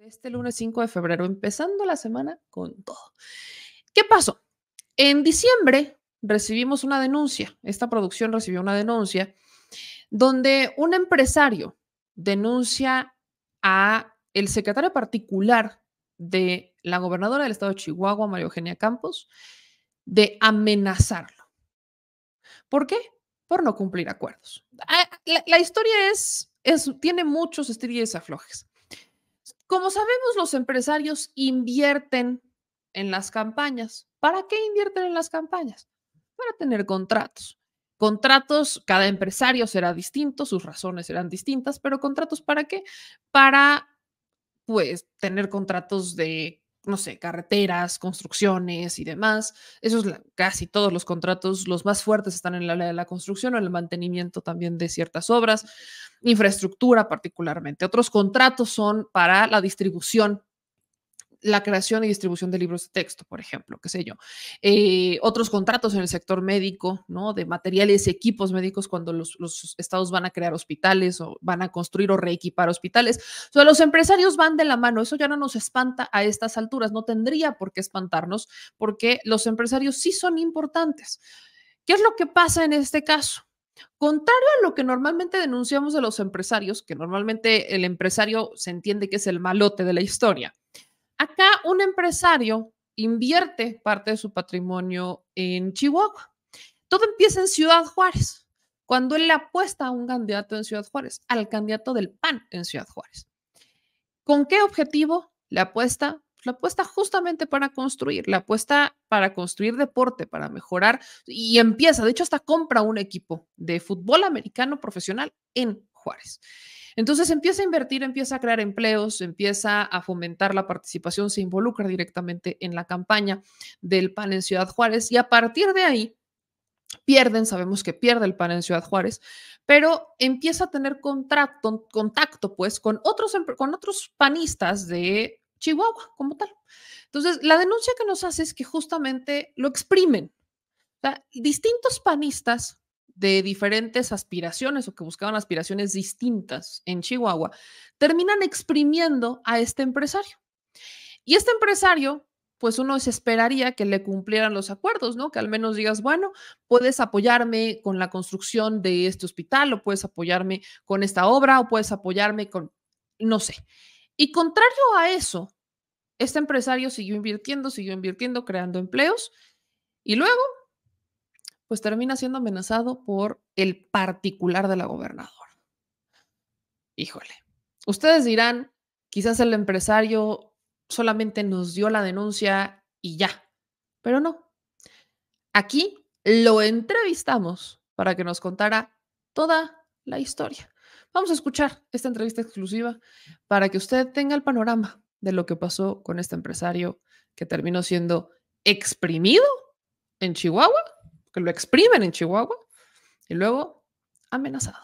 este lunes 5 de febrero, empezando la semana con todo. ¿Qué pasó? En diciembre recibimos una denuncia, esta producción recibió una denuncia, donde un empresario denuncia a el secretario particular de la gobernadora del estado de Chihuahua, María Eugenia Campos, de amenazarlo. ¿Por qué? Por no cumplir acuerdos. Ah, la, historia es, tiene muchos estilos aflojes. Como sabemos, los empresarios invierten en las campañas. ¿Para qué invierten en las campañas? Para tener contratos. Contratos, cada empresario será distinto, sus razones serán distintas, pero contratos para qué? Para, pues, tener contratos de no sé, carreteras, construcciones y demás. Esos, casi todos los contratos, los más fuertes están en la, de la construcción o en el mantenimiento también de ciertas obras, infraestructura particularmente. Otros contratos son para la distribución la creación y distribución de libros de texto, por ejemplo, qué sé yo. Eh, otros contratos en el sector médico, ¿no? De materiales, equipos médicos cuando los, los, estados van a crear hospitales o van a construir o reequipar hospitales. O sea, los empresarios van de la mano. Eso ya no nos espanta a estas alturas. No tendría por qué espantarnos porque los empresarios sí son importantes. ¿Qué es lo que pasa en este caso? Contrario a lo que normalmente denunciamos de los empresarios, que normalmente el empresario se entiende que es el malote de la historia, Acá un empresario invierte parte de su patrimonio en Chihuahua. Todo empieza en Ciudad Juárez, cuando él le apuesta a un candidato en Ciudad Juárez, al candidato del PAN en Ciudad Juárez. ¿Con qué objetivo le apuesta? Pues, la apuesta justamente para construir, la apuesta para construir deporte, para mejorar y empieza, de hecho hasta compra un equipo de fútbol americano profesional en Juárez. Entonces empieza a invertir, empieza a crear empleos, empieza a fomentar la participación, se involucra directamente en la campaña del PAN en Ciudad Juárez y a partir de ahí pierden, sabemos que pierde el PAN en Ciudad Juárez, pero empieza a tener contacto, pues con otros, panistas de Chihuahua como tal. Entonces, la denuncia que nos hace es que justamente lo exprimen. distintos panistas de diferentes aspiraciones o que buscaban aspiraciones distintas en Chihuahua, terminan exprimiendo a este empresario. Y este empresario, pues uno se esperaría que le cumplieran los acuerdos, ¿no? Que al menos digas, bueno, puedes apoyarme con la construcción de este hospital o puedes apoyarme con esta obra o puedes apoyarme con, no sé. Y contrario a eso, este empresario siguió invirtiendo, siguió invirtiendo, creando empleos y luego pues termina siendo amenazado por el particular de la gobernadora. Híjole, ustedes dirán, quizás el empresario solamente nos dio la denuncia y ya, pero no. Aquí lo entrevistamos para que nos contara toda la historia. Vamos a escuchar esta entrevista exclusiva para que usted tenga el panorama de lo que pasó con este empresario que terminó siendo exprimido en Chihuahua que lo exprimen en Chihuahua y luego amenazado.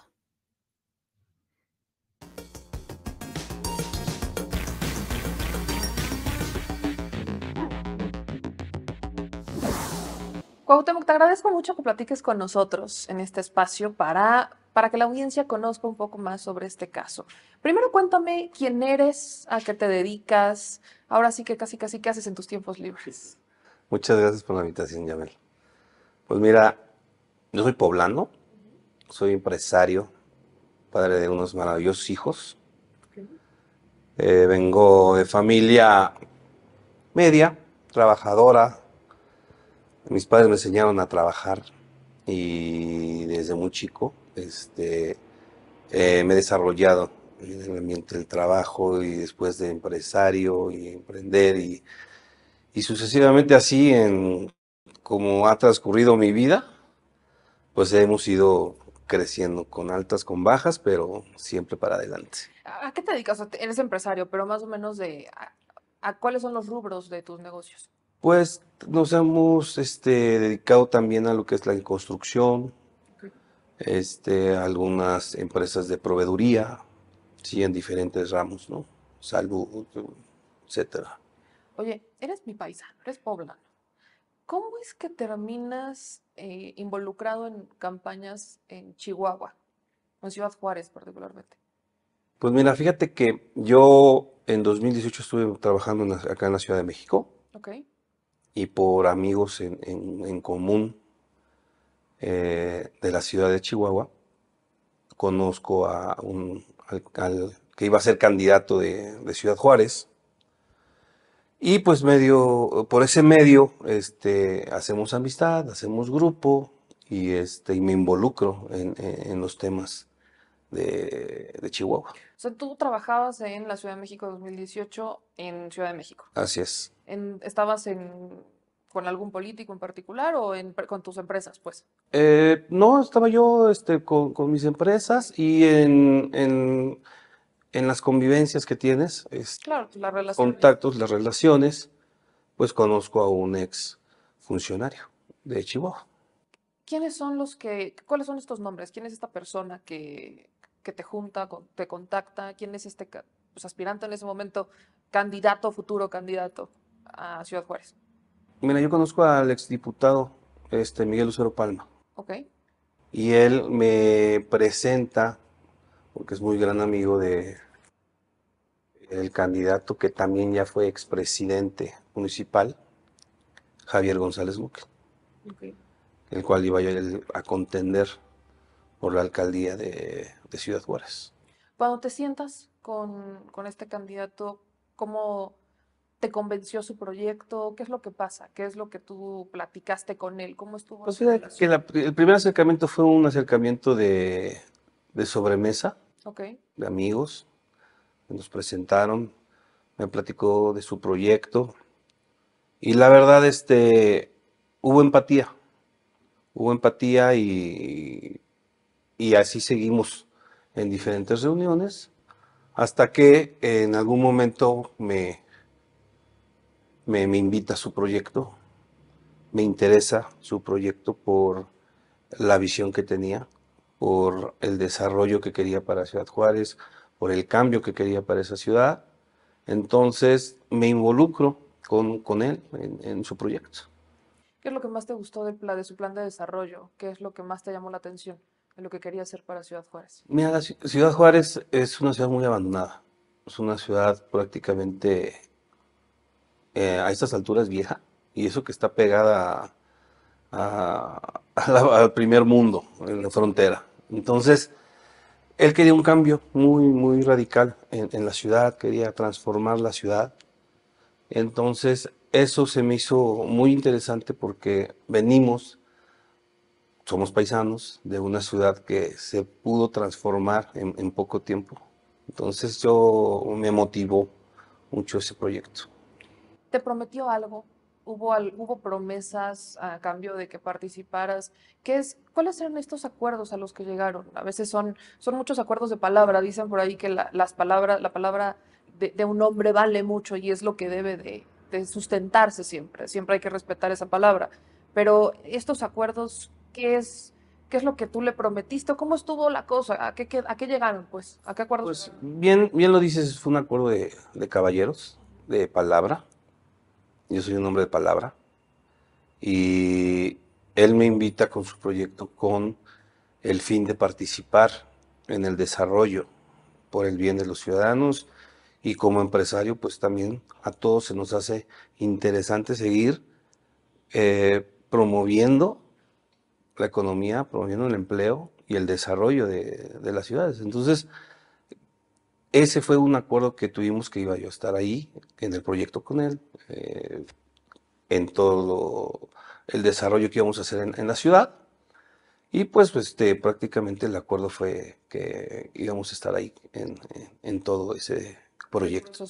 Cuauhtémoc, te agradezco mucho que platiques con nosotros en este espacio para, para que la audiencia conozca un poco más sobre este caso. Primero cuéntame quién eres, a qué te dedicas, ahora sí que casi casi qué haces en tus tiempos libres. Muchas gracias por la invitación, Yamel. Pues mira, yo soy poblano, soy empresario, padre de unos maravillosos hijos. Eh, vengo de familia media, trabajadora. Mis padres me enseñaron a trabajar y desde muy chico este, eh, me he desarrollado en el ambiente del trabajo y después de empresario y emprender y, y sucesivamente así en como ha transcurrido mi vida, pues hemos ido creciendo con altas, con bajas, pero siempre para adelante. ¿A qué te dedicas? Eres empresario, pero más o menos de a, cuáles son los rubros de tus negocios. Pues nos hemos este, dedicado también a lo que es la construcción, este, algunas empresas de proveeduría, sí, en diferentes ramos, ¿no? Salud, etcétera. Oye, eres mi paisano, eres poblano. ¿Cómo es que terminas eh, involucrado en campañas en Chihuahua, en Ciudad Juárez particularmente? Pues mira, fíjate que yo en 2018 estuve trabajando acá en la Ciudad de México. Ok. Y por amigos en, común eh, de la ciudad de Chihuahua, conozco a un, que iba a ser candidato de Ciudad Juárez, y pues medio, por ese medio, este, hacemos amistad, hacemos grupo y, este, y me involucro en, los temas de, Chihuahua. O sea, tú trabajabas en la Ciudad de México 2018 en Ciudad de México. Así es. ¿Estabas en, con algún político en particular o en, con tus empresas, pues? Eh, no, estaba yo este, con mis empresas y en en las convivencias que tienes, es, pues, contactos, las relaciones, pues conozco a un ex funcionario de Chihuahua. ¿Quiénes son los que, cuáles son estos nombres? ¿Quién es esta persona que, te junta, te contacta? ¿Quién es este pues, aspirante en ese momento, candidato, futuro candidato a Ciudad Juárez? Mira, yo conozco al exdiputado este, Miguel Lucero Palma. Ok. Y él me presenta, porque es muy gran amigo de el candidato que también ya fue expresidente municipal, Javier González Buque, el cual iba a contender por la alcaldía de, Ciudad Juárez. Cuando te sientas con, este candidato, ¿cómo te convenció su proyecto? ¿Qué es lo que pasa? ¿Qué es lo que tú platicaste con él? ¿Cómo estuvo? Pues fíjate que el primer acercamiento fue un acercamiento de, sobremesa, de amigos, nos presentaron, me platicó de su proyecto y la verdad este, hubo empatía, hubo empatía y, y así seguimos en diferentes reuniones hasta que en algún momento me, me, me invita a su proyecto, me interesa su proyecto por la visión que tenía, por el desarrollo que quería para Ciudad Juárez, por el cambio que quería para esa ciudad. Entonces me involucro con, con él en, su proyecto. ¿Qué es lo que más te gustó de su plan de desarrollo? ¿Qué es lo que más te llamó la atención en lo que quería hacer para Ciudad Juárez? Mira, Ciudad Juárez es una ciudad muy abandonada. Es una ciudad prácticamente eh, a estas alturas vieja. Y eso que está pegada al primer mundo, en la frontera. Entonces, él quería un cambio muy, muy radical en, la ciudad, quería transformar la ciudad. Entonces, eso se me hizo muy interesante porque venimos, somos paisanos de una ciudad que se pudo transformar en, en poco tiempo. Entonces, yo me motivó mucho ese proyecto. ¿Te prometió algo hubo, promesas a cambio de que participaras. es, ¿Cuáles eran estos acuerdos a los que llegaron? A veces son, son muchos acuerdos de palabra, dicen por ahí que la, las palabras, la palabra de, un hombre vale mucho y es lo que debe de, sustentarse siempre, siempre hay que respetar esa palabra. Pero estos acuerdos, ¿qué es, ¿Qué es lo que tú le prometiste? ¿Cómo estuvo la cosa? ¿A qué, llegaron? Pues, ¿A qué acuerdos? Pues bien, bien lo dices, fue un acuerdo de, de caballeros, de palabra yo soy un hombre de palabra, y él me invita con su proyecto con el fin de participar en el desarrollo por el bien de los ciudadanos y como empresario pues también a todos se nos hace interesante seguir eh, promoviendo la economía, promoviendo el empleo y el desarrollo de, de las ciudades. Entonces, ese fue un acuerdo que tuvimos que iba yo a estar ahí en el proyecto con él, eh, en todo el desarrollo que íbamos a hacer en, la ciudad. Y pues, este, prácticamente el acuerdo fue que íbamos a estar ahí en, todo ese proyecto.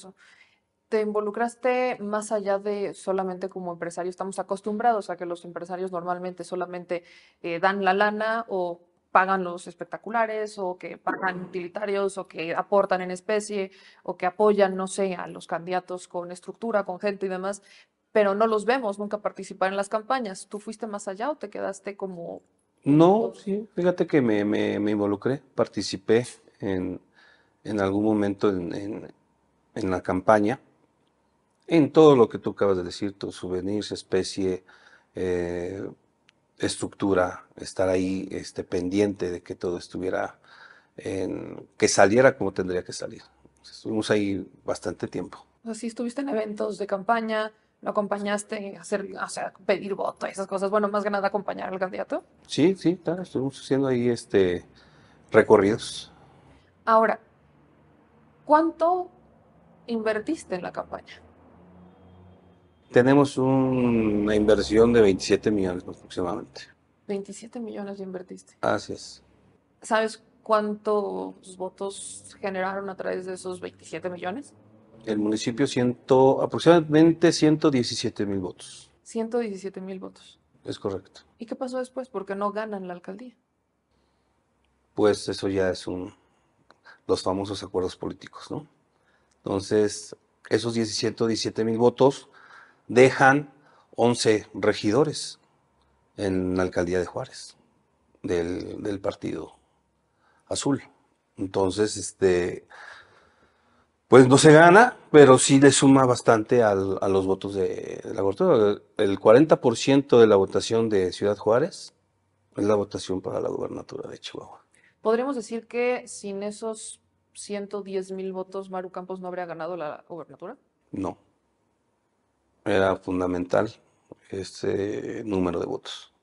Te involucraste más allá de solamente como empresario. Estamos acostumbrados a que los empresarios normalmente solamente eh, dan la lana o pagan los espectaculares o que pagan utilitarios o que aportan en especie o que apoyan, no sé, a los candidatos con estructura, con gente y demás, pero no los vemos nunca participar en las campañas. ¿Tú fuiste más allá o te quedaste como... No, sí, fíjate que me, me, involucré, participé en, en algún momento en, en, la campaña, en todo lo que tú acabas de decir, tu souvenirs, especie, eh, estructura, estar ahí este, pendiente de que todo estuviera, en, que saliera como tendría que salir. Estuvimos ahí bastante tiempo. así estuviste en eventos de campaña, lo acompañaste hacer, o sea, pedir voto, esas cosas, bueno, más ganas de acompañar al candidato. Sí, sí, claro, estuvimos haciendo ahí este, recorridos. Ahora, ¿cuánto invertiste en la campaña? Tenemos una inversión de 27 millones aproximadamente. 27 millones invertiste. Así es. ¿Sabes cuántos votos generaron a través de esos 27 millones? El municipio, ciento, aproximadamente 117 mil votos. 117 mil votos. Es correcto. ¿Y qué pasó después? Porque no ganan la alcaldía. Pues eso ya es un. los famosos acuerdos políticos, ¿no? Entonces, esos 117 mil votos dejan 11 regidores en la alcaldía de Juárez, del, partido azul. Entonces, este, pues no se gana, pero sí le suma bastante a los votos de, la gobernatura. El 40% de la votación de Ciudad Juárez es la votación para la gubernatura de Chihuahua. Podríamos decir que sin esos 110 mil votos, Maru Campos no habría ganado la gobernatura. No era fundamental ese número de votos.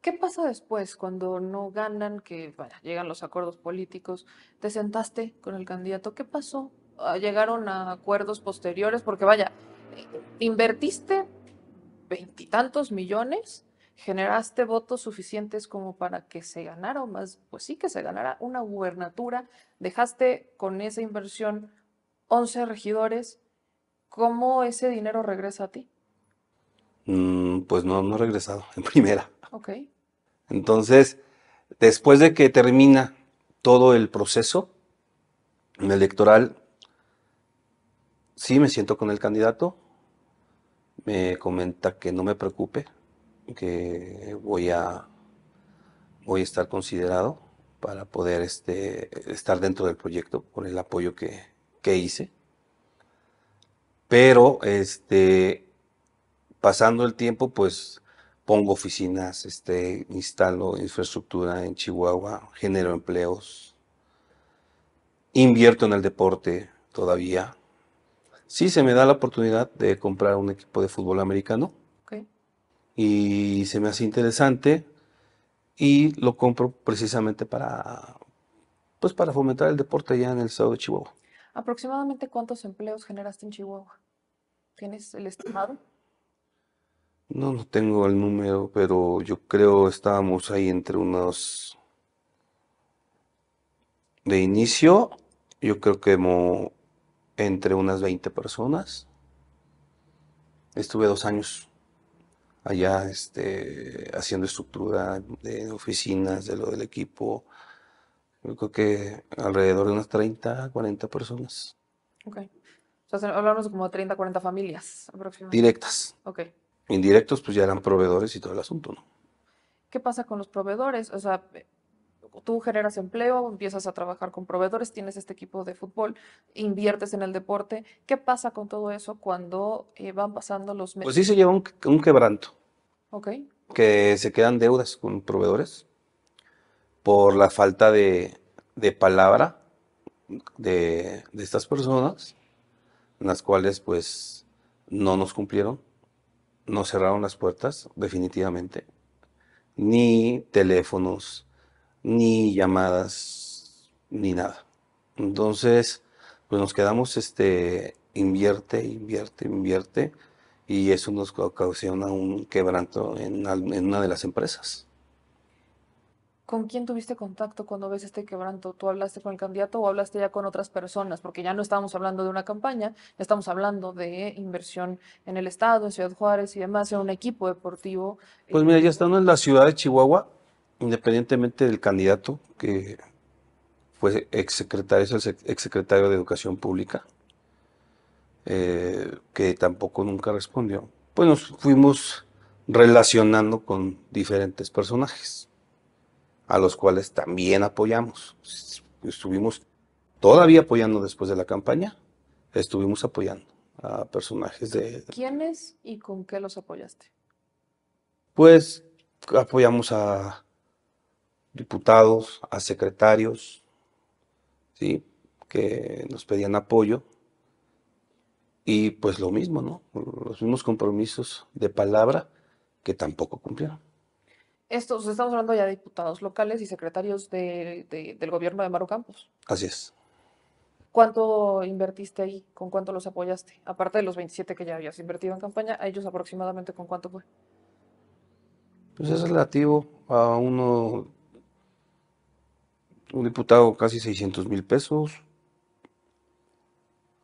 ¿Qué pasa después cuando no ganan, que llegan los acuerdos políticos? ¿Te sentaste con el candidato? ¿Qué pasó? Ah, ¿Llegaron a acuerdos posteriores? Porque vaya, eh, invertiste veintitantos millones, generaste votos suficientes como para que se ganara, o más, pues sí que se ganara una gubernatura, dejaste con esa inversión 11 regidores, ¿cómo ese dinero regresa a ti? Mm, pues no, no ha regresado, en primera. Ok. Entonces, después de que termina todo el proceso electoral, sí me siento con el candidato, me comenta que no me preocupe, que voy a, voy a estar considerado para poder este, estar dentro del proyecto por el apoyo que, que hice. Pero, este, pasando el tiempo, pues pongo oficinas, este, instalo infraestructura en Chihuahua, genero empleos, invierto en el deporte todavía. Sí se me da la oportunidad de comprar un equipo de fútbol americano. Y se me hace interesante y lo compro precisamente para, pues para fomentar el deporte allá en el estado de Chihuahua. ¿Aproximadamente cuántos empleos generaste en Chihuahua? ¿Tienes el estimado? No no tengo el número, pero yo creo estábamos ahí entre unos... De inicio, yo creo que entre unas 20 personas. Estuve dos años allá este, haciendo estructura de oficinas, de lo del equipo. Yo creo que alrededor de unas 30, 40 personas. Okay. Entonces, hablamos como 30, 40 familias aproximadamente. Directas. Ok. Indirectos, pues ya eran proveedores y todo el asunto, ¿no? ¿Qué pasa con los proveedores? O sea, tú generas empleo, empiezas a trabajar con proveedores, tienes este equipo de fútbol, inviertes en el deporte. ¿Qué pasa con todo eso cuando eh, van pasando los meses? Pues sí se lleva un, quebranto. Ok. Que se quedan deudas con proveedores por la falta de, palabra de, de, estas personas las cuales pues no nos cumplieron, no cerraron las puertas definitivamente, ni teléfonos, ni llamadas, ni nada. Entonces, pues nos quedamos, este, invierte, invierte, invierte, y eso nos ocasiona un quebranto en una de las empresas. ¿con quién tuviste contacto cuando ves este quebranto? ¿Tú hablaste con el candidato o hablaste ya con otras personas? Porque ya no estamos hablando de una campaña, estamos hablando de inversión en el Estado, en Ciudad Juárez y demás, en un equipo deportivo. Pues eh, mira, ya estando en la ciudad de Chihuahua, independientemente del candidato, que fue exsecretario, exsecretario de Educación Pública, eh, que tampoco nunca respondió, pues nos fuimos relacionando con diferentes personajes a los cuales también apoyamos. Estuvimos todavía apoyando después de la campaña, estuvimos apoyando a personajes de... ¿Quiénes y con qué los apoyaste? Pues apoyamos a diputados, a secretarios, ¿sí? que nos pedían apoyo. Y pues lo mismo, ¿no? Los mismos compromisos de palabra que tampoco cumplieron estos, estamos hablando ya de diputados locales y secretarios del gobierno de Maro Campos. Así es. ¿Cuánto invertiste ahí? ¿Con cuánto los apoyaste? Aparte de los 27 que ya habías invertido en campaña, ¿a ellos aproximadamente con cuánto fue? Pues es relativo a uno, un diputado casi 600 mil pesos,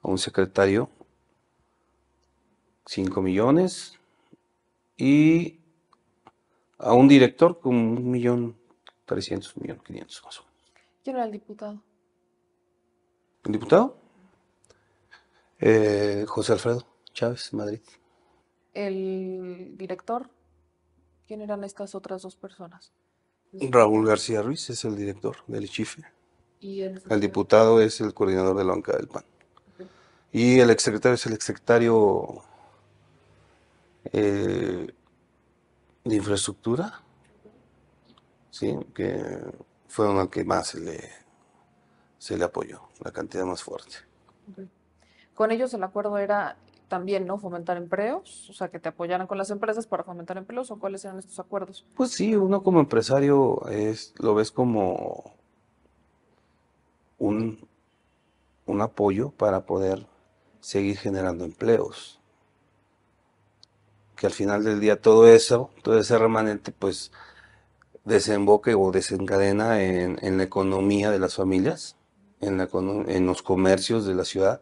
a un secretario 5 millones y a un director con un millón trescientos, un millón quinientos más o menos. ¿Quién era el diputado? ¿El diputado? Eh, José Alfredo Chávez, Madrid. ¿El director? ¿Quién eran estas otras dos personas? Raúl García Ruiz es el director del ICHIFE. ¿Y el, diputado es el coordinador de la banca del PAN. Y el exsecretario es el exsecretario eh, de infraestructura, ¿sí? que fueron al que más se le, se le apoyó, la cantidad más fuerte. Con ellos el acuerdo era también, ¿no? Fomentar empleos, o sea, que te apoyaran con las empresas para fomentar empleos, ¿o cuáles eran estos acuerdos? Pues sí, uno como empresario es, lo ves como un, un apoyo para poder seguir generando empleos que al final del día todo eso, todo ese remanente, pues desemboque o desencadena en, la economía de las familias, en, los comercios de la ciudad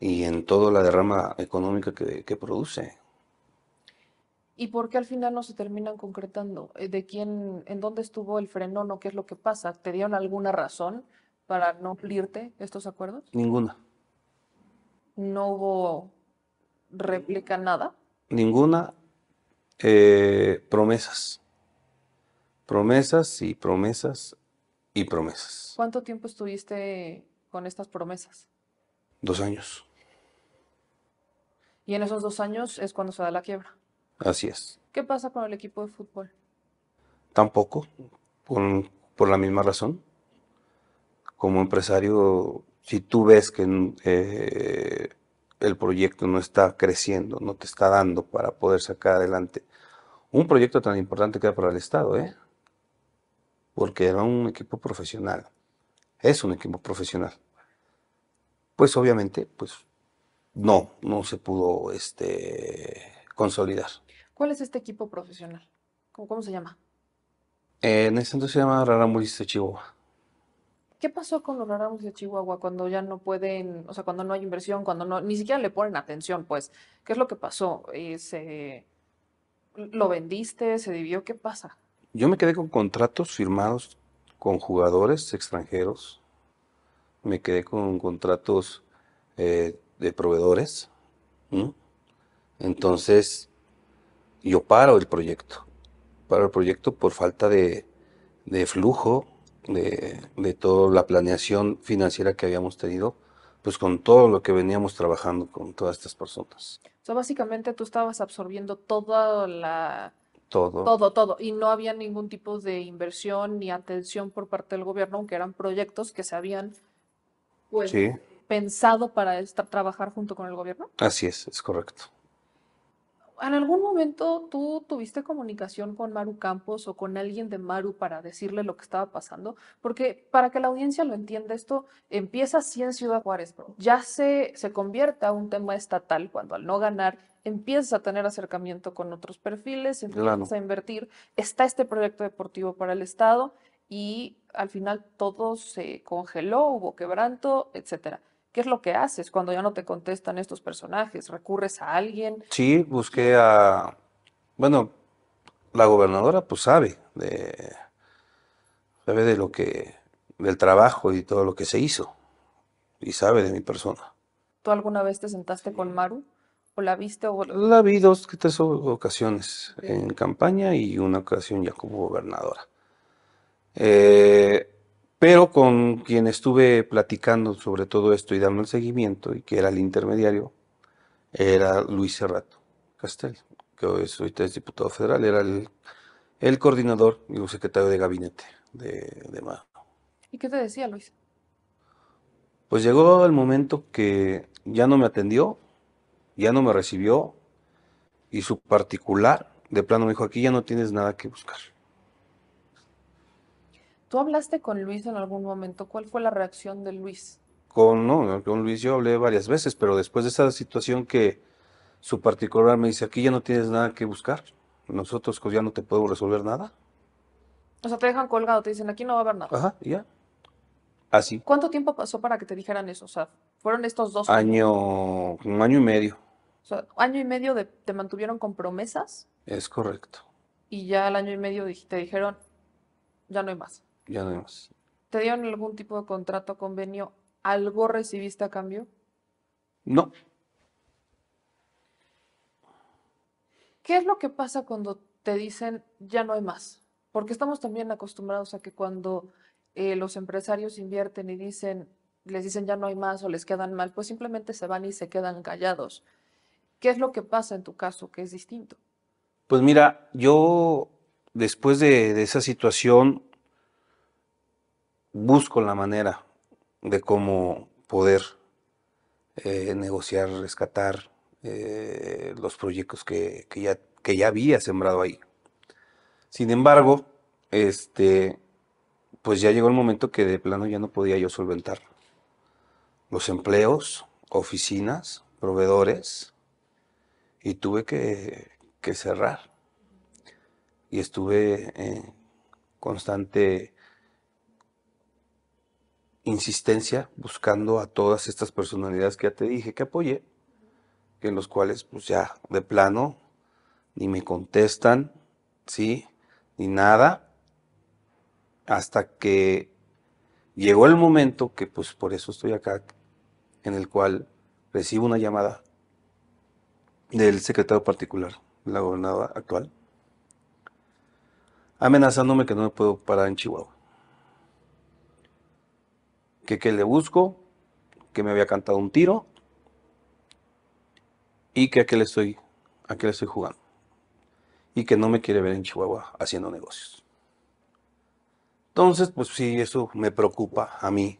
y en toda la derrama económica que, produce. ¿Y por qué al final no se terminan concretando? Eh, ¿De quién, en dónde estuvo el frenón o qué es lo que pasa? ¿Te dieron alguna razón para no cumplirte estos acuerdos? Ninguna. ¿No hubo réplica nada? ninguna eh, promesas. Promesas y promesas y promesas. ¿Cuánto tiempo estuviste con estas promesas? Dos años. Y en esos dos años es cuando se da la quiebra. Así es. ¿Qué pasa con el equipo de fútbol? Tampoco, por, por la misma razón. Como empresario, si tú ves que eh, el proyecto no está creciendo, no te está dando para poder sacar adelante un proyecto tan importante que era para el Estado, ¿eh? porque era un equipo profesional, es un equipo profesional. Pues obviamente, pues no, no se pudo este, consolidar. ¿Cuál es este equipo profesional? ¿Cómo, se llama? Eh, en ese entonces se llama Rarambulis Chihuahua. ¿Qué pasó con los ramos de Chihuahua cuando ya no pueden, o sea, cuando no hay inversión, cuando no, ni siquiera le ponen atención, pues? ¿Qué es lo que pasó? Eh, ¿Se, ¿Lo vendiste? ¿Se dividió? ¿Qué pasa? Yo me quedé con contratos firmados con jugadores extranjeros, me quedé con contratos eh, de proveedores. Entonces, yo paro el proyecto. Paro el proyecto por falta de flujo de, de toda la planeación financiera que habíamos tenido, pues con todo lo que veníamos trabajando con todas estas personas. O sea, básicamente tú estabas absorbiendo toda la... Todo. Todo, todo. Y no había ningún tipo de inversión ni atención por parte del gobierno, aunque eran proyectos que se habían pues, pensado para estar, trabajar junto con el gobierno. Así es, es correcto. ¿en algún momento tú tuviste comunicación con Maru Campos o con alguien de Maru para decirle lo que estaba pasando? Porque para que la audiencia lo entienda, esto empieza así en Ciudad Juárez, bro. ya se, se convierte a un tema estatal cuando al no ganar empiezas a tener acercamiento con otros perfiles, empiezas a invertir, está este proyecto deportivo para el Estado y al final todo se congeló, hubo quebranto, etcétera. ¿Qué es lo que haces cuando ya no te contestan estos personajes? ¿Recurres a alguien? Sí, busqué a... Bueno, la gobernadora pues sabe de, sabe de lo que... del trabajo y todo lo que se hizo. Y sabe de mi persona. ¿Tú alguna vez te sentaste con Maru? ¿O la viste? O... La vi dos, tres ocasiones en campaña y una ocasión ya como gobernadora. Eh, pero con quien estuve platicando sobre todo esto y dando el seguimiento, y que era el intermediario, era Luis Serrato Castel, que hoy es, diputado federal, era el, coordinador y el secretario de gabinete de, de Mano. ¿Y qué te decía Luis? Pues llegó el momento que ya no me atendió, ya no me recibió, y su particular, de plano me dijo, aquí ya no tienes nada que buscar. ¿Tú hablaste con Luis en algún momento? ¿Cuál fue la reacción de Luis? Con, Luis yo hablé varias veces, pero después de esa situación que su particular me dice, aquí ya no tienes nada que buscar, nosotros pues, ya no te podemos resolver nada. O sea, te dejan colgado, te dicen, aquí no va a haber nada. Ajá, ya. Así. ¿Cuánto tiempo pasó para que te dijeran eso? O sea, fueron estos dos año, un año y medio. O sea, año y medio de, te mantuvieron con promesas. Es correcto. Y ya al año y medio te dijeron, ya no hay más. Ya no hay más. ¿Te dieron algún tipo de contrato, convenio? ¿Algo recibiste a cambio? No. ¿Qué es lo que pasa cuando te dicen ya no hay más? Porque estamos también acostumbrados a que cuando eh, los empresarios invierten y dicen, les dicen ya no hay más o les quedan mal, pues simplemente se van y se quedan callados. ¿Qué es lo que pasa en tu caso que es distinto? Pues mira, yo después de, de esa situación busco la manera de cómo poder eh, negociar, rescatar eh, los proyectos que, ya, que ya había sembrado ahí. Sin embargo, este, pues ya llegó el momento que de plano ya no podía yo solventar los empleos, oficinas, proveedores, y tuve que, que cerrar. Y estuve en constante insistencia buscando a todas estas personalidades que ya te dije que apoyé, en los cuales pues ya de plano ni me contestan, ¿sí? Ni nada, hasta que llegó el momento que pues por eso estoy acá, en el cual recibo una llamada del secretario particular, la gobernadora actual, amenazándome que no me puedo parar en Chihuahua que qué le busco, que me había cantado un tiro y que a qué le estoy, a le estoy jugando. Y que no me quiere ver en Chihuahua haciendo negocios. Entonces, pues sí, eso me preocupa a mí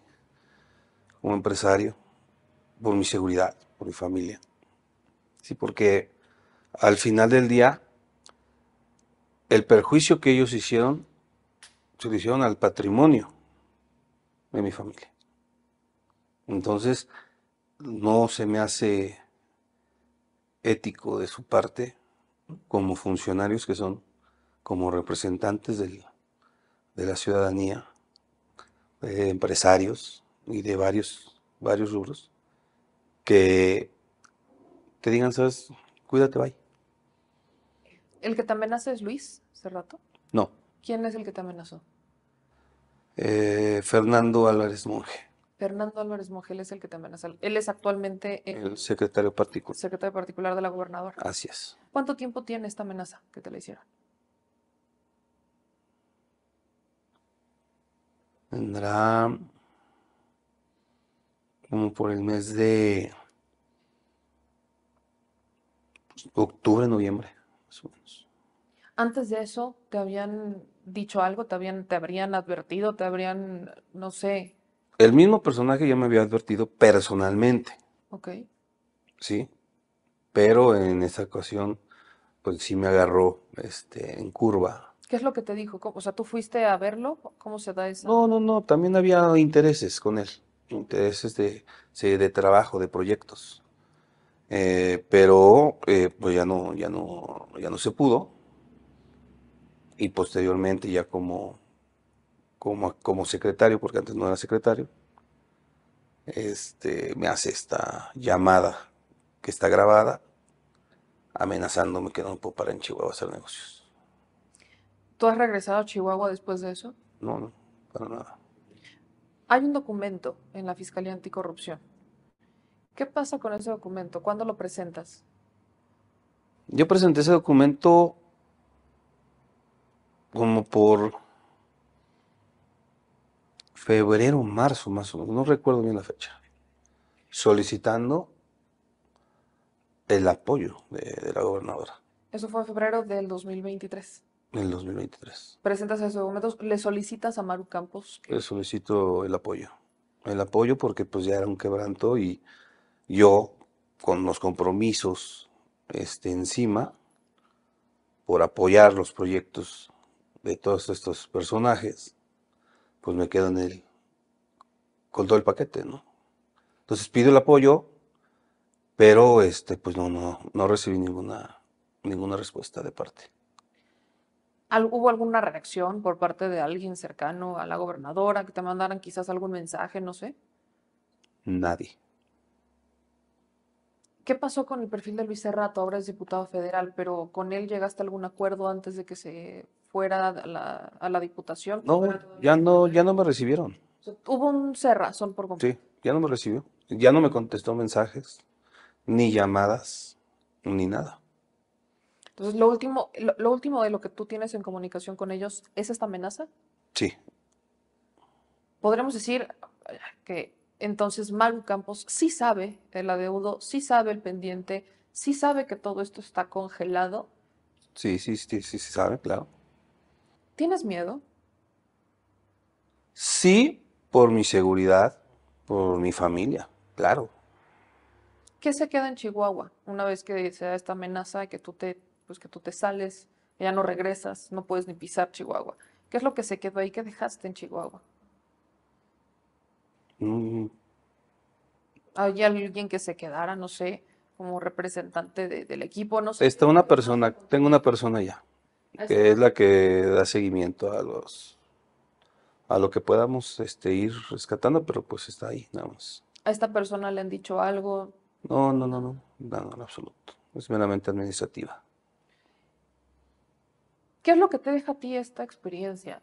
como empresario, por mi seguridad, por mi familia. Sí, porque al final del día, el perjuicio que ellos hicieron, se lo hicieron al patrimonio de mi familia. Entonces, no se me hace ético de su parte como funcionarios que son, como representantes de la ciudadanía, de empresarios y de varios, varios rubros, que te digan, sabes, cuídate, bye. ¿El que te amenaza es Luis hace rato? No. ¿Quién es el que te amenazó? Eh, Fernando Álvarez Monge. Fernando Álvarez Mojel es el que te amenaza. él es actualmente el, secretario particular. Secretario particular de la gobernadora. Así es. ¿Cuánto tiempo tiene esta amenaza que te la hicieron? Tendrá como por el mes de pues, octubre, noviembre, más o menos. Antes de eso, ¿te habían dicho algo? ¿Te habían, te habrían advertido? ¿Te habrían, no sé, el mismo personaje ya me había advertido personalmente. Ok. Sí. Pero en esa ocasión, pues sí me agarró este, en curva. ¿Qué es lo que te dijo? O sea, ¿tú fuiste a verlo? ¿Cómo se da eso? No, no, no. También había intereses con él. Intereses de, de trabajo, de proyectos. Eh, pero eh, pues ya no, ya no, ya no se pudo. Y posteriormente, ya como como, secretario, porque antes no era secretario, este, me hace esta llamada que está grabada amenazándome que no puedo parar en Chihuahua a hacer negocios. ¿Tú has regresado a Chihuahua después de eso? No, no, para nada. Hay un documento en la Fiscalía Anticorrupción. ¿Qué pasa con ese documento? ¿Cuándo lo presentas? Yo presenté ese documento como por febrero, marzo más o menos, no recuerdo bien la fecha, solicitando el apoyo de, la gobernadora. Eso fue en febrero del 2023. el 2023. Presentas esos documentos, le solicitas a Maru Campos. Le solicito el apoyo. El apoyo porque pues ya era un quebranto y yo con los compromisos este, encima por apoyar los proyectos de todos estos personajes pues me quedo en él con todo el paquete, ¿no? Entonces pido el apoyo, pero este, pues no, no, no recibí ninguna, ninguna respuesta de parte. ¿Hubo alguna reacción por parte de alguien cercano a la gobernadora que te mandaran quizás algún mensaje, no sé? Nadie. ¿Qué pasó con el perfil de Luis Cerrato? Ahora es diputado federal, pero ¿con él llegaste a algún acuerdo antes de que se fuera a la, diputación? No, ya no, ya no me recibieron. hubo un cerrazón por completo. Sí, ya no me recibió. Ya no me contestó mensajes, ni llamadas, ni nada. Entonces, lo último, lo, lo último de lo que tú tienes en comunicación con ellos es esta amenaza. Sí. Podremos decir eh, que entonces, Maru Campos sí sabe el adeudo, sí sabe el pendiente, sí sabe que todo esto está congelado. Sí, sí, sí, sí, sí sabe, claro. ¿Tienes miedo? Sí, por mi seguridad, por mi familia, claro. ¿Qué se queda en Chihuahua una vez que se da esta amenaza que tú te, pues que tú te sales, ya no regresas, no puedes ni pisar Chihuahua? ¿Qué es lo que se quedó ahí ¿Qué dejaste en Chihuahua? Mm. ¿Hay alguien que se quedara, no sé, como representante del equipo? No sé. Está una persona, tengo una persona ya, que es la que da seguimiento a los a lo que podamos este, ir rescatando, pero pues está ahí, nada más. ¿A esta persona le han dicho algo? No, no, no, no, no, no en absoluto. Es meramente administrativa. ¿Qué es lo que te deja a ti esta experiencia?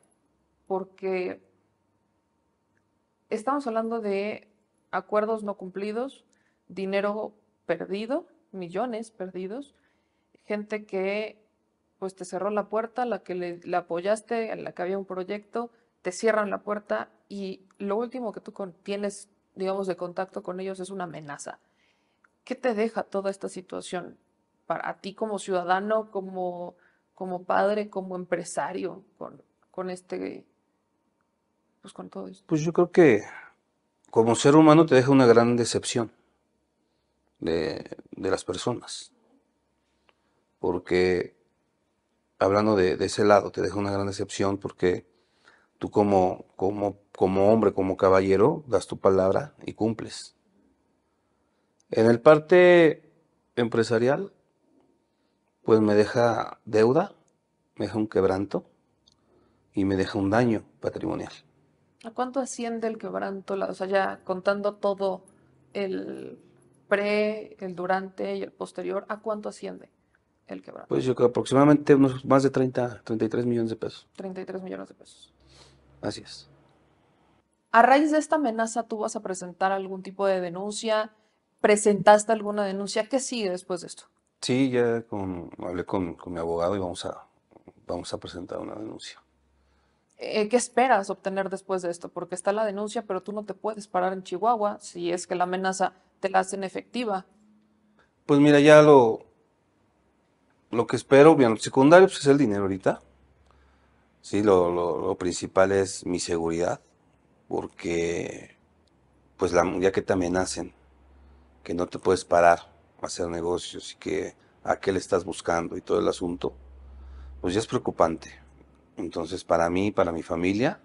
Porque estamos hablando de acuerdos no cumplidos, dinero perdido, millones perdidos, gente que pues te cerró la puerta, la que le, apoyaste, en la que había un proyecto, te cierran la puerta y lo último que tú tienes, digamos, de contacto con ellos es una amenaza. ¿Qué te deja toda esta situación para ti como ciudadano, como, como padre, como empresario con, con este pues, pues, yo creo que como ser humano te deja una gran decepción de, las personas. Porque, hablando de, ese lado, te deja una gran decepción porque tú como, como hombre, como caballero, das tu palabra y cumples. En el parte empresarial, pues me deja deuda, me deja un quebranto y me deja un daño patrimonial. ¿A cuánto asciende el quebranto? O sea, ya contando todo el pre, el durante y el posterior, ¿a cuánto asciende el quebranto? Pues yo creo aproximadamente unos más de 30, 33 millones de pesos. 33 millones de pesos. Así es. A raíz de esta amenaza, ¿tú vas a presentar algún tipo de denuncia? ¿Presentaste alguna denuncia? ¿Qué sigue después de esto? Sí, ya con, hablé con, con mi abogado y vamos a, vamos a presentar una denuncia. Eh, ¿qué esperas obtener después de esto? Porque está la denuncia, pero tú no te puedes parar en Chihuahua si es que la amenaza te la hacen efectiva. Pues mira, ya lo, lo que espero, bien, lo secundario pues, es el dinero ahorita. Sí, lo, lo, principal es mi seguridad, porque pues la, ya que te amenacen, que no te puedes parar a hacer negocios y que a qué le estás buscando y todo el asunto, pues ya es preocupante entonces, para mí, para mi familia,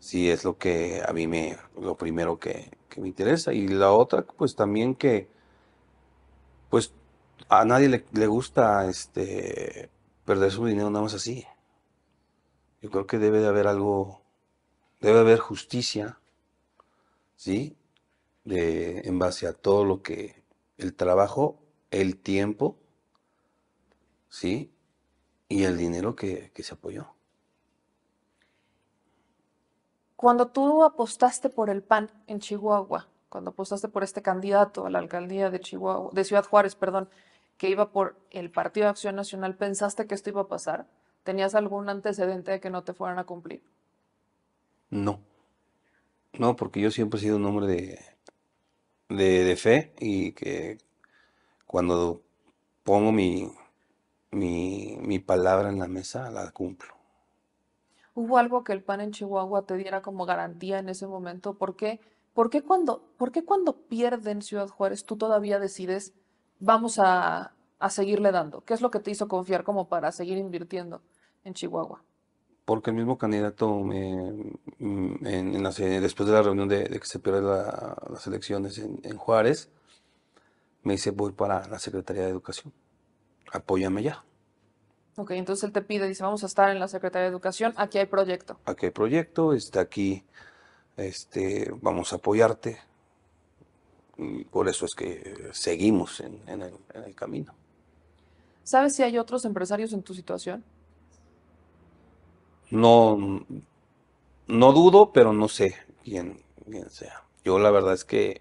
sí es lo que a mí me, lo primero que, me interesa. Y la otra, pues también que, pues a nadie le, gusta este, perder su dinero nada más así. Yo creo que debe de haber algo, debe haber justicia, ¿sí? en base a todo lo que el trabajo, el tiempo, ¿sí? Y el dinero que se apoyó cuando tú apostaste por el PAN en Chihuahua, cuando apostaste por este candidato a la alcaldía de Chihuahua, de Ciudad Juárez, perdón, que iba por el Partido de Acción Nacional, ¿pensaste que esto iba a pasar? ¿Tenías algún antecedente de que no te fueran a cumplir? No. No, porque yo siempre he sido un hombre de, de, fe y que cuando pongo mi, mi, mi palabra en la mesa, la cumplo. ¿Hubo algo que el pan en Chihuahua te diera como garantía en ese momento? ¿Por qué, ¿Por qué cuando, por qué cuando pierden Ciudad Juárez tú todavía decides vamos a, a seguirle dando? ¿Qué es lo que te hizo confiar como para seguir invirtiendo en Chihuahua? porque el mismo candidato eh, mm, en, después de la reunión de, que se pierden las elecciones en, en, Juárez, me dice voy para la Secretaría de Educación, apóyame ya. Ok, entonces él te pide, dice, vamos a estar en la Secretaría de Educación, aquí hay proyecto. Aquí hay proyecto, está aquí, este, vamos a apoyarte. Y por eso es que seguimos en, el, camino. ¿Sabes si hay otros empresarios en tu situación? No, no dudo, pero no sé quién, quién sea. Yo la verdad es que,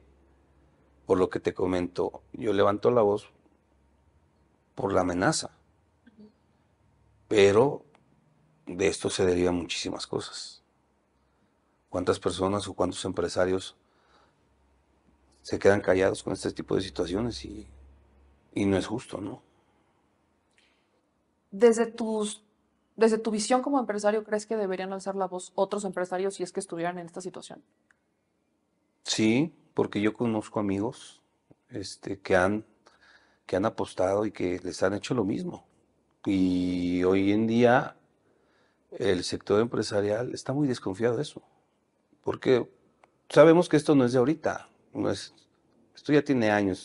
por lo que te comento, yo levanto la voz por la amenaza. Pero de esto se derivan muchísimas cosas. ¿Cuántas personas o cuántos empresarios se quedan callados con este tipo de situaciones y, no es justo, ¿no? Desde, tus, desde tu visión como empresario, ¿crees que deberían alzar la voz otros empresarios si es que estuvieran en esta situación? Sí, porque yo conozco amigos este, que han apostado y que les han hecho lo mismo. Y hoy en día el sector empresarial está muy desconfiado de eso, porque sabemos que esto no es de ahorita, no es, esto ya tiene años,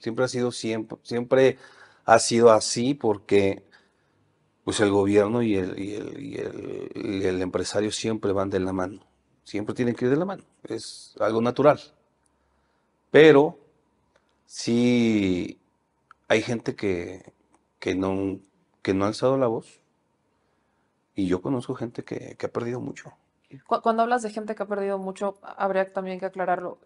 siempre, ha sido siempre, siempre ha sido así porque pues el gobierno y el, el, empresario siempre van de la mano, siempre tienen que ir de la mano, es algo natural. Pero sí hay gente que no, no ha alzado la voz. Y yo conozco gente que, ha perdido mucho. Cuando hablas de gente que ha perdido mucho, habría también que aclararlo.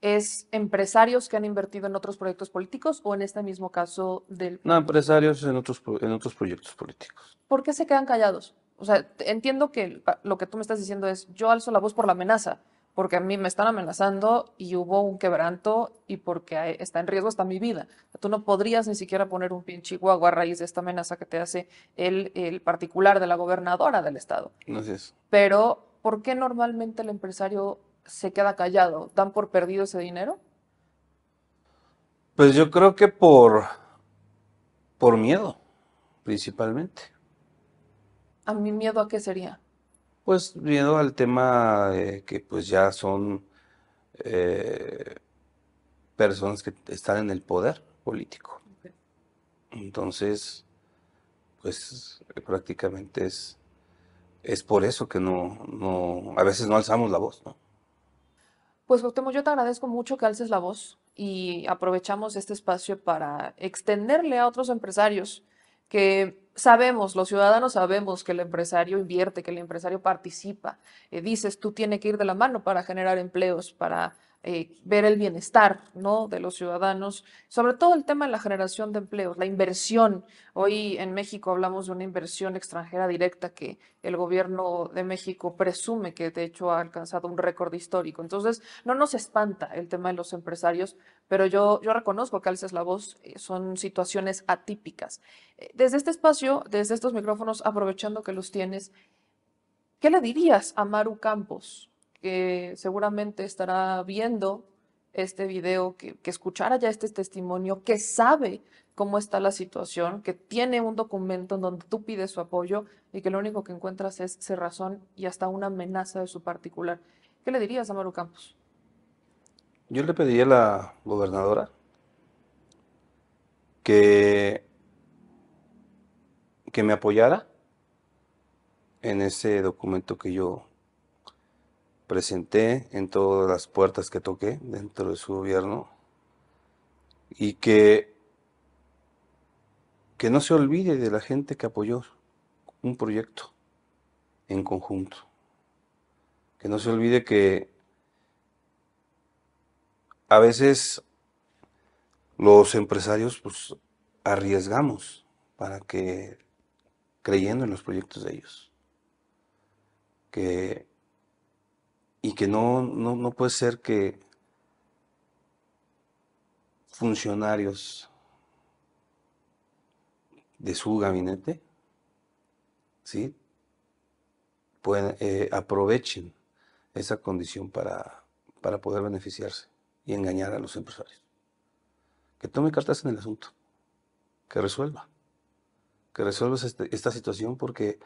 ¿Es empresarios que han invertido en otros proyectos políticos o en este mismo caso del... No, empresarios en otros, en otros proyectos políticos. ¿Por qué se quedan callados? O sea, entiendo que lo que tú me estás diciendo es, yo alzo la voz por la amenaza, porque a mí me están amenazando y hubo un quebranto y porque está en riesgo hasta mi vida. Tú no podrías ni siquiera poner un pinche a raíz de esta amenaza que te hace el, el particular de la gobernadora del estado. Pero, ¿por qué normalmente el empresario se queda callado? ¿Dan por perdido ese dinero? Pues yo creo que por, por miedo, principalmente. ¿A mi miedo a qué sería? Pues viendo al tema de que pues ya son eh, personas que están en el poder político. Entonces, pues prácticamente es, es por eso que no, no, a veces no alzamos la voz, Pues Cuauhtémoc, yo te agradezco mucho que alces la voz y aprovechamos este espacio para extenderle a otros empresarios que sabemos, los ciudadanos sabemos que el empresario invierte, que el empresario participa. Eh, dices, tú tienes que ir de la mano para generar empleos, para eh, ver el bienestar ¿no? de los ciudadanos, sobre todo el tema de la generación de empleos, la inversión. Hoy en México hablamos de una inversión extranjera directa que el gobierno de México presume que de hecho ha alcanzado un récord histórico. Entonces, no nos espanta el tema de los empresarios, pero yo, yo reconozco que alces la voz, eh, son situaciones atípicas. Eh, desde este espacio, desde estos micrófonos, aprovechando que los tienes, ¿qué le dirías a Maru Campos? que seguramente estará viendo este video, que, escuchara ya este testimonio, que sabe cómo está la situación, que tiene un documento en donde tú pides su apoyo y que lo único que encuentras es cerrazón y hasta una amenaza de su particular. ¿Qué le dirías a Maru Campos? Yo le pediría a la gobernadora que, que me apoyara en ese documento que yo presenté en todas las puertas que toqué dentro de su gobierno y que, que no se olvide de la gente que apoyó un proyecto en conjunto. Que no se olvide que a veces los empresarios pues, arriesgamos para que creyendo en los proyectos de ellos. Que y que no, no, puede ser que funcionarios de su gabinete ¿sí? Pueden, eh, aprovechen esa condición para, para poder beneficiarse y engañar a los empresarios. Que tome cartas en el asunto, que resuelva, que resuelva este, esta situación porque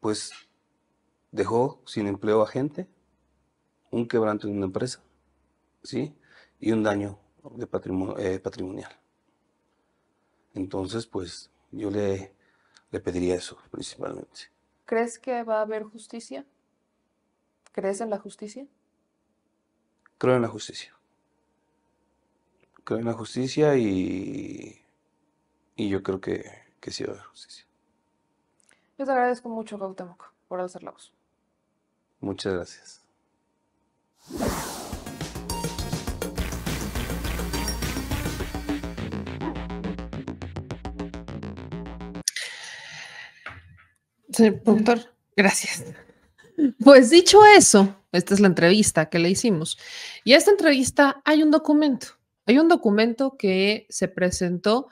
pues dejó sin empleo a gente, un quebranto en una empresa, ¿sí? Y un daño de patrimonio, eh, patrimonial. Entonces, pues yo le, le pediría eso principalmente. ¿Crees que va a haber justicia? ¿Crees en la justicia? Creo en la justicia. Creo en la justicia y, y yo creo que, sí va a haber justicia. Yo te agradezco mucho, Gautemoc, por hacer la voz. Muchas gracias. Sí, doctor, gracias. Pues dicho eso, esta es la entrevista que le hicimos. Y a esta entrevista hay un documento. Hay un documento que se presentó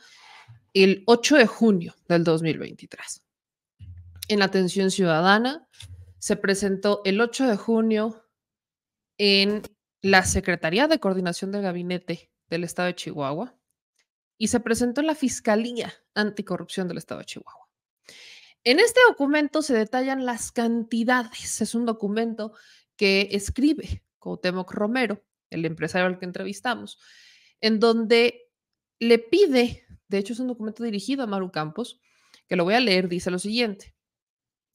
el 8 de junio del 2023 en atención ciudadana se presentó el 8 de junio en la Secretaría de Coordinación del Gabinete del Estado de Chihuahua y se presentó en la Fiscalía Anticorrupción del Estado de Chihuahua. En este documento se detallan las cantidades. Es un documento que escribe Coutemoc Romero, el empresario al que entrevistamos, en donde le pide, de hecho es un documento dirigido a Maru Campos, que lo voy a leer, dice lo siguiente.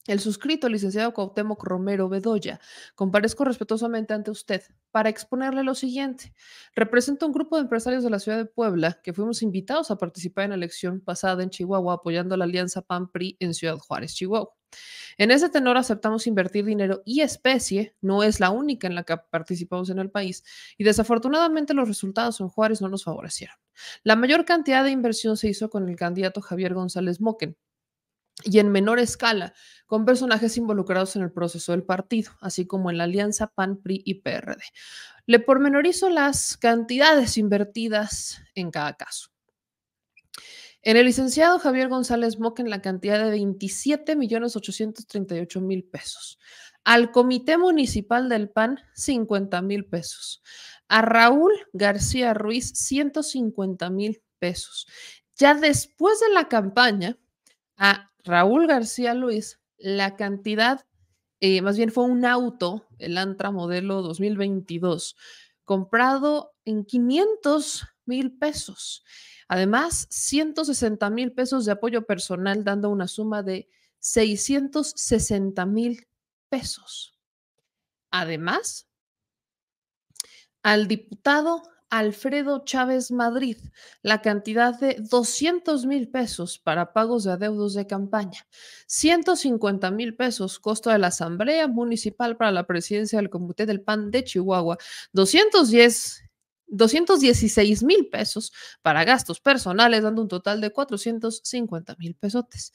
El suscrito, licenciado Cuauhtémoc Romero Bedoya, comparezco respetuosamente ante usted para exponerle lo siguiente. Represento un grupo de empresarios de la ciudad de Puebla que fuimos invitados a participar en la elección pasada en Chihuahua apoyando la alianza PAN-PRI en Ciudad Juárez, Chihuahua. En ese tenor aceptamos invertir dinero y especie, no es la única en la que participamos en el país, y desafortunadamente los resultados en Juárez no nos favorecieron. La mayor cantidad de inversión se hizo con el candidato Javier González Moquen, y en menor escala con personajes involucrados en el proceso del partido, así como en la alianza PAN, PRI y PRD. Le pormenorizo las cantidades invertidas en cada caso. En el licenciado Javier González en la cantidad de 27.838.000 millones mil pesos. Al Comité Municipal del PAN, 50.000 mil pesos. A Raúl García Ruiz, 150 mil pesos. Ya después de la campaña, a Raúl García Luis la cantidad, eh, más bien fue un auto, el Antra modelo 2022, comprado en 500 mil pesos. Además, 160 mil pesos de apoyo personal, dando una suma de 660 mil pesos. Además, al diputado Alfredo Chávez Madrid la cantidad de 200 mil pesos para pagos de adeudos de campaña, 150 mil pesos costo de la Asamblea Municipal para la presidencia del Comité del PAN de Chihuahua, 210 216 mil pesos para gastos personales, dando un total de 450 mil pesotes.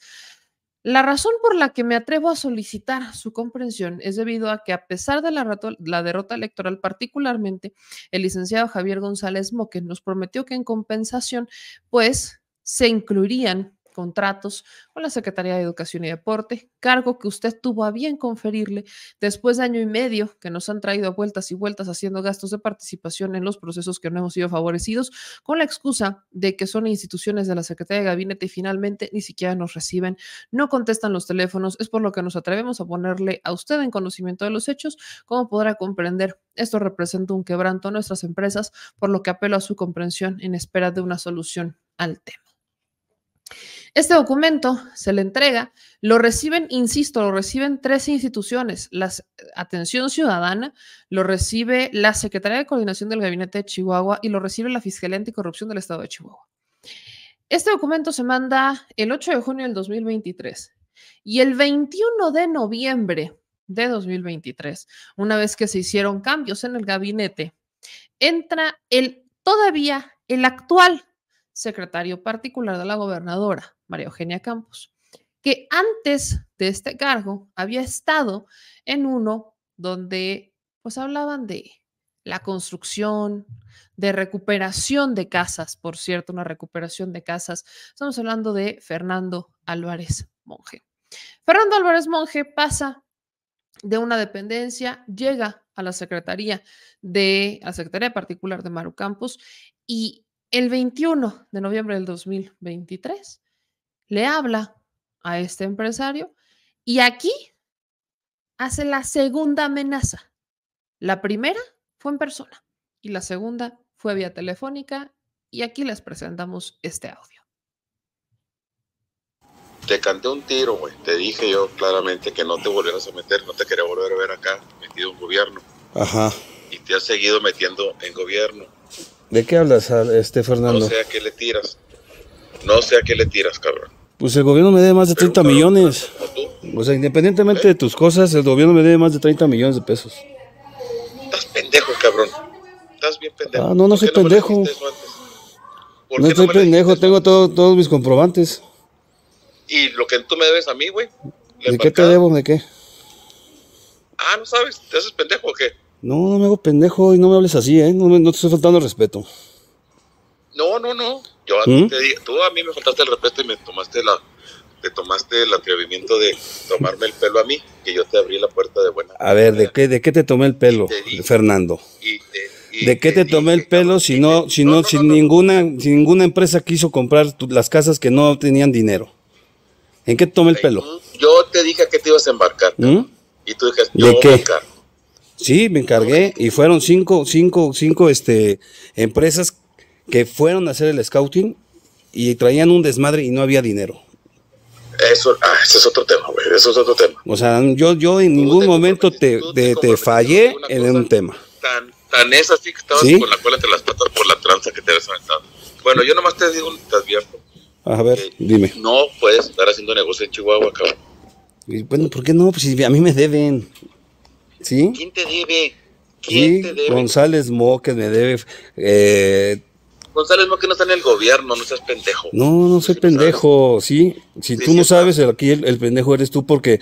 La razón por la que me atrevo a solicitar su comprensión es debido a que, a pesar de la, derrota electoral, particularmente el licenciado Javier González Moque nos prometió que en compensación, pues, se incluirían contratos con la Secretaría de Educación y Deporte, cargo que usted tuvo a bien conferirle después de año y medio que nos han traído a vueltas y vueltas haciendo gastos de participación en los procesos que no hemos sido favorecidos, con la excusa de que son instituciones de la Secretaría de Gabinete y finalmente ni siquiera nos reciben, no contestan los teléfonos, es por lo que nos atrevemos a ponerle a usted en conocimiento de los hechos, como podrá comprender. Esto representa un quebranto a nuestras empresas, por lo que apelo a su comprensión en espera de una solución al tema. Este documento se le entrega, lo reciben, insisto, lo reciben tres instituciones. La eh, Atención Ciudadana, lo recibe la Secretaría de Coordinación del Gabinete de Chihuahua y lo recibe la Fiscalía Anticorrupción del Estado de Chihuahua. Este documento se manda el 8 de junio del 2023 y el 21 de noviembre de 2023, una vez que se hicieron cambios en el gabinete, entra el todavía el actual secretario particular de la gobernadora, María Eugenia Campos, que antes de este cargo había estado en uno donde pues hablaban de la construcción, de recuperación de casas, por cierto, una recuperación de casas. Estamos hablando de Fernando Álvarez Monje. Fernando Álvarez Monje pasa de una dependencia, llega a la Secretaría de a la Secretaría Particular de Maru Campos y el 21 de noviembre del 2023 le habla a este empresario y aquí hace la segunda amenaza. La primera fue en persona y la segunda fue vía telefónica y aquí les presentamos este audio. Te canté un tiro, güey. Te dije yo claramente que no te volvieras a meter, no te quería volver a ver acá metido en gobierno. Ajá. Y te has seguido metiendo en gobierno. ¿De qué hablas, este Fernando? No sé a qué le tiras. No sé a qué le tiras, cabrón. Pues el gobierno me debe más de 30 millones. o sea, independientemente de tus cosas, el gobierno me debe más de 30 millones de pesos. Estás pendejo, cabrón. Estás bien pendejo. Ah, no, no soy pendejo. No soy pendejo, tengo todos mis comprobantes. ¿Y lo que tú me debes a mí, güey? ¿De qué te debo? ¿De qué? Ah, no sabes, ¿te haces pendejo o qué? No, no me hago pendejo y no me hables así, ¿eh? No, no te estoy faltando respeto. No, no, no. Yo a ¿Mm? te digo, tú a mí me faltaste el respeto y me tomaste la te tomaste el atrevimiento de tomarme el pelo a mí, que yo te abrí la puerta de buena. A ver, ¿de qué de qué te tomé el pelo, Fernando? ¿De qué te, tomé el pelo si no si no, sin ninguna ninguna empresa quiso comprar las casas que no tenían dinero? ¿En qué te tomé el pelo? Yo te dije que te ibas a embarcar. ¿Mm? Y tú dijiste, yo ¿De qué? sí, me encargué y fueron cinco, cinco, cinco este, empresas que fueron a hacer el scouting y traían un desmadre y no había dinero. Eso, ah, es otro tema, güey. Eso es otro tema. O sea, yo, yo en ningún momento te, te, fallé en un tema. Tan, tan es así que estabas con la cola entre las patas por la tranza que te habías aventado. Bueno, yo nomás te digo, te advierto. A ver, dime. No puedes estar haciendo negocio en Chihuahua, cabrón. bueno, ¿por qué no? Pues si a mí me deben. ¿Sí? ¿Quién te debe? ¿Quién te debe? González Moque me debe. Eh González no que no está en el gobierno, no seas pendejo. No, no soy pendejo, sí. Si tú no sabes, aquí el, pendejo eres tú porque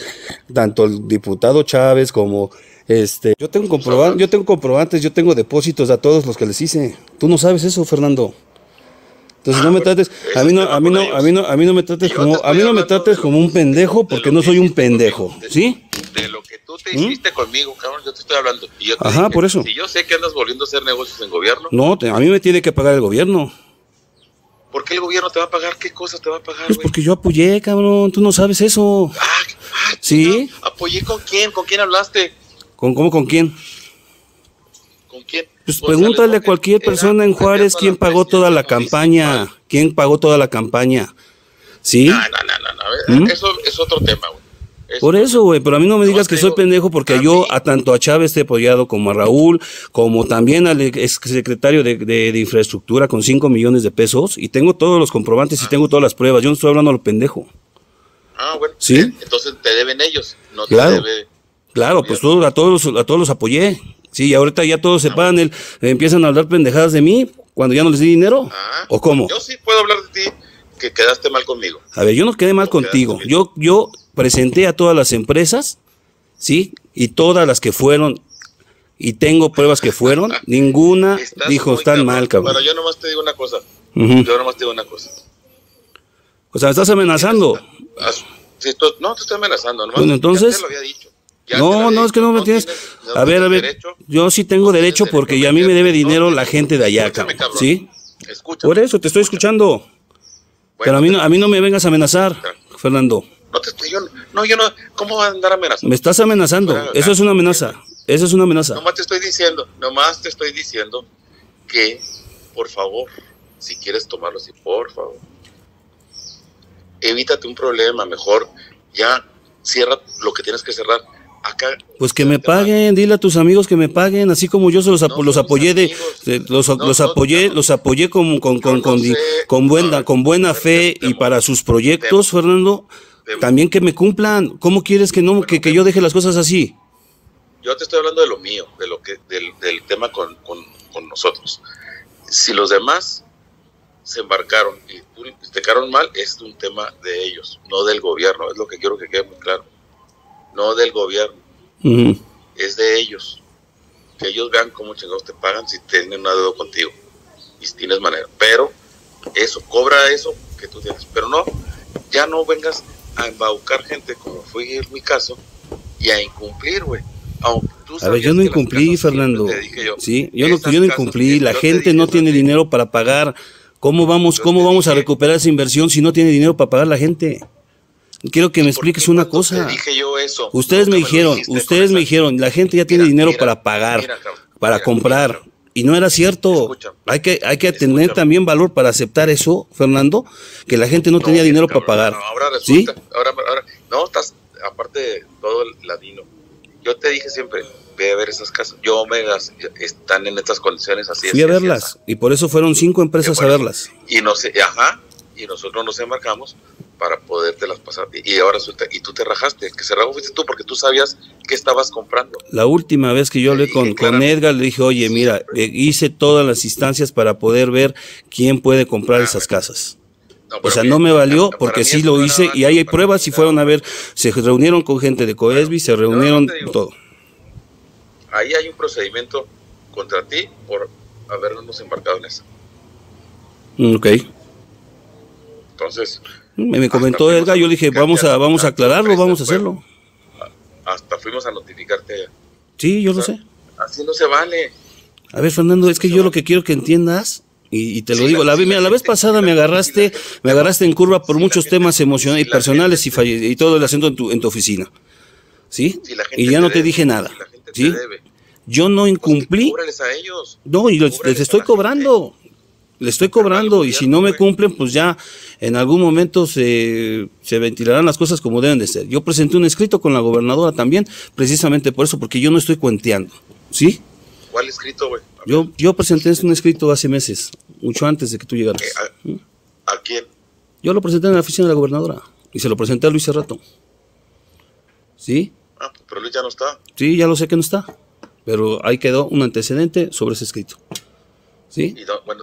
tanto el diputado Chávez como este, yo tengo pues, comprobantes, yo tengo comprobantes, yo tengo depósitos a todos los que les hice. Tú no sabes eso, Fernando. Entonces no ah, me trates, a mí no, a mí no, a mí no, a mí no me trates como, a mí no me trates como un pendejo porque no soy un pendejo, ¿sí? tú te ¿Mm? hiciste conmigo, cabrón, yo te estoy hablando. Ajá, por eso. Si yo sé que andas volviendo a hacer negocios en gobierno. No, a mí me tiene que pagar el gobierno. ¿Por qué el gobierno te va a pagar? ¿Qué cosa te va a pagar? Pues porque yo apoyé, cabrón, tú no sabes eso. Ah, ah ¿Sí? ¿Apoyé con quién? ¿Con quién hablaste? ¿Con cómo? ¿Con quién? ¿Con quién? Pues pregúntale a cualquier persona en Juárez quién pagó toda la campaña. ¿Quién pagó toda la campaña? ¿Sí? No, no, no, no. ¿Mm? Eso es otro tema, güey. Por eso, güey, pero a mí no me digas que soy pendejo porque yo a tanto a Chávez te he apoyado como a Raúl, como también al ex secretario de, infraestructura con 5 millones de pesos y tengo todos los comprobantes y ah. tengo todas las pruebas. Yo no estoy hablando a lo pendejo. Ah, bueno. ¿Sí? Entonces te deben ellos, no claro. te debe. Claro, pues todo, a todos los, a todos los apoyé. Sí, y ahorita ya todos se pagan ah, el, empiezan a hablar pendejadas de mí cuando ya no les di dinero. Ah, ¿O cómo? Yo sí puedo hablar de ti que quedaste mal conmigo. A ver, yo no quedé mal contigo. Yo, yo presenté a todas las empresas, ¿sí? Y todas las que fueron, y tengo pruebas que fueron, ninguna dijo, tan mal, cabrón. Bueno, yo nomás te digo una cosa. Yo nomás te digo una cosa. O sea, estás amenazando. Ah, no, te estoy amenazando. entonces... no, no, es que no me tienes. a ver, a ver, yo sí tengo derecho porque a mí me debe dinero la gente de allá, ¿Sí? Por eso te estoy escuchando. Pero a mí, a mí no me vengas a amenazar, Fernando. No te estoy, yo, no, yo no, ¿cómo a andar amenazando? Me estás amenazando, eso es una amenaza, eso es una amenaza. Nomás te estoy diciendo, nomás te estoy diciendo que, por favor, si quieres tomarlo así, por favor, evítate un problema, mejor ya cierra lo que tienes que cerrar. Acá, pues que me paguen, dile a tus amigos que me paguen, así como yo los, los apoyé de, los, los, apoyé, los apoyé con con con, buena con buena fe y para sus proyectos, Fernando. Este, También que me cumplan. ¿Cómo quieres que no, que, yo deje las cosas así? Yo te estoy hablando de lo mío, de lo que, del, del tema con, nosotros. Si los demás se embarcaron y te quedaron mal, es un tema de ellos, no del gobierno. Es lo que quiero que quede muy claro. No del gobierno. Es de ellos. Que ellos vean cómo chingados te pagan si tienen una deuda contigo. Y si tienes manera. Pero eso, cobra eso que tú tienes. Pero no, ya no vengas a embaucar gente, como fue en mi caso, y a incumplir, güey. A ver, yo no incumplí, Fernando. Yo, sí, yo no, yo incumplí. La gente no tiene dinero para pagar. ¿Cómo vamos, cómo vamos a recuperar esa inversión si no tiene dinero para pagar la gente? Quiero que me expliques una cosa. Dije yo eso, ustedes me, dijeron, ustedes me dijeron, la gente ya tiene dinero para pagar, para comprar. Y no era cierto. hay que, hay que tener también valor para aceptar eso, Fernando, que la gente no, tenía dinero para pagar. ahora resulta, no, estás, aparte de todo el ladino, yo te dije siempre, ve a ver esas casas. Yo, Omegas, están en estas condiciones así. Fui a verlas, y por eso fueron cinco empresas a verlas. Y no sé, y nosotros nos embarcamos para las pasar. Y ahora y tú te rajaste, que se rajó fuiste tú porque tú sabías qué estabas comprando. La última vez que yo hablé con, con Edgar, le dije, oye, mira, eh, hice todas las instancias para poder ver quién puede comprar ah, esas casas. o sea, no me valió porque sí lo hice y ahí hay pruebas y fueron a ver, se reunieron con gente de Coesby... se reunieron todo. Ahí hay un procedimiento contra ti por habernos embarcado en eso. Mm, ok. Entonces, me, comentó Edgar, yo le dije, vamos a, vamos a aclararlo, vamos a hacerlo. Hasta fuimos a notificarte Sí, yo lo sé. Así no se vale. A ver, Fernando, es que yo lo que quiero que entiendas, y, te lo digo, la, mira, la vez pasada me agarraste, me agarraste en curva por muchos temas emocionales y personales y, y todo el asunto en tu, en tu oficina. ¿Sí? Y ya no te dije nada. ¿Sí? Yo no pues incumplí. No, y les estoy cobrando le estoy cobrando y si no me cumplen, pues ya en algún momento se, ventilarán las cosas como deben de ser. Yo presenté un escrito con la gobernadora también, precisamente por eso, porque yo no estoy cuenteando, ¿sí? ¿Cuál escrito, güey? Yo, yo presenté un escrito hace meses, mucho antes de que tú llegaras. Eh, ¿A, quién? Yo lo presenté en la oficina de la gobernadora y se lo presenté a Luis Cerrato. ¿Sí? Ah, pues, pero Luis ya no está. Sí, ya lo sé que no está, pero ahí quedó un antecedente sobre ese escrito. ¿sí?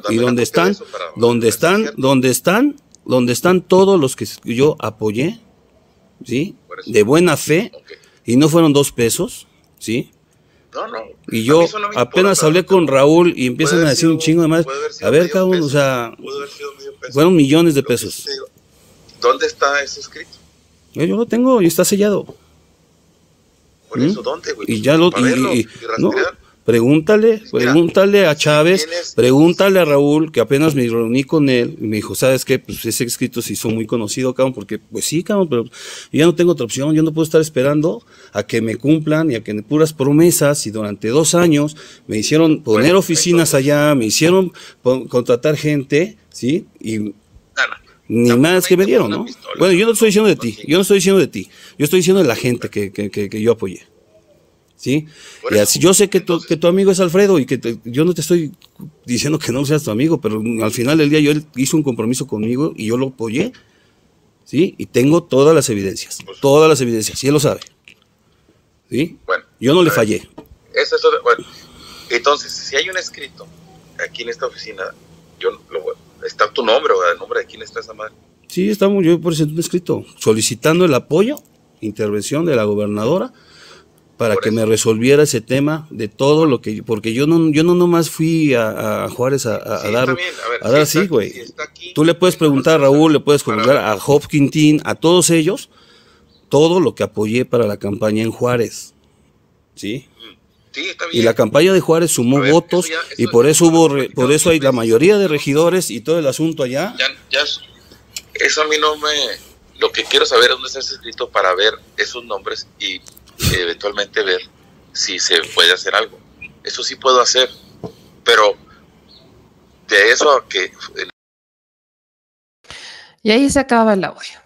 Y, donde, están, donde están, donde están, donde están todos los que yo apoyé, ¿sí? De buena fe, y no fueron dos pesos, ¿sí? No, no. Y yo apenas hablé con Raúl y empiezan a decir un chingo de más. A ver, cabrón, o sea, fueron millones de pesos. ¿Dónde está ese escrito? Yo, lo tengo y está sellado. Por eso, ¿Mm? ¿dónde, güey? Y ya lo. Y, Pregúntale, pregúntale a Chávez, pregúntale a Raúl, que apenas me reuní con él, y me dijo, ¿sabes qué? Pues ese escrito se son muy conocido, cabrón, porque, pues sí, cabrón, pero yo ya no tengo otra opción, yo no puedo estar esperando a que me cumplan y a que en puras promesas, y durante dos años me hicieron poner oficinas allá, me hicieron contratar gente, ¿sí? Y nada. ni más que me dieron, ¿no? bueno, yo no estoy diciendo de ti, pues yo no estoy diciendo de ti, yo estoy diciendo de la gente que, que, que, que yo apoyé. ¿sí? yo sé que tu, amigo es Alfredo y que yo no te estoy diciendo que no seas tu amigo, pero al final del día yo él hizo un compromiso conmigo y yo lo apoyé, ¿sí? Y tengo todas las evidencias, todas las evidencias, y él lo sabe, ¿sí? Bueno, yo no le fallé. Eso entonces, si hay un escrito aquí en esta oficina, yo está tu nombre o el nombre de quién está esa madre. Sí, estamos, yo por un escrito solicitando el apoyo, intervención de la gobernadora para que me resolviera ese tema de todo lo que, porque yo no, yo no nomás fui a, Juárez a, a, dar, a, sí, güey. Tú le puedes preguntar a Raúl, le puedes preguntar a Job a todos ellos, todo lo que apoyé para la campaña en Juárez, ¿sí? Mm. sí está bien. Y la campaña de Juárez sumó votos y por eso hubo, por eso hay la mayoría de regidores y todo el asunto allá. Ya, ya, eso a mí no me, lo que quiero saber es dónde está escrito para ver esos nombres y eventualmente ver si se puede hacer algo. Eso sí puedo hacer, pero de eso a que... Y ahí se acaba el audio.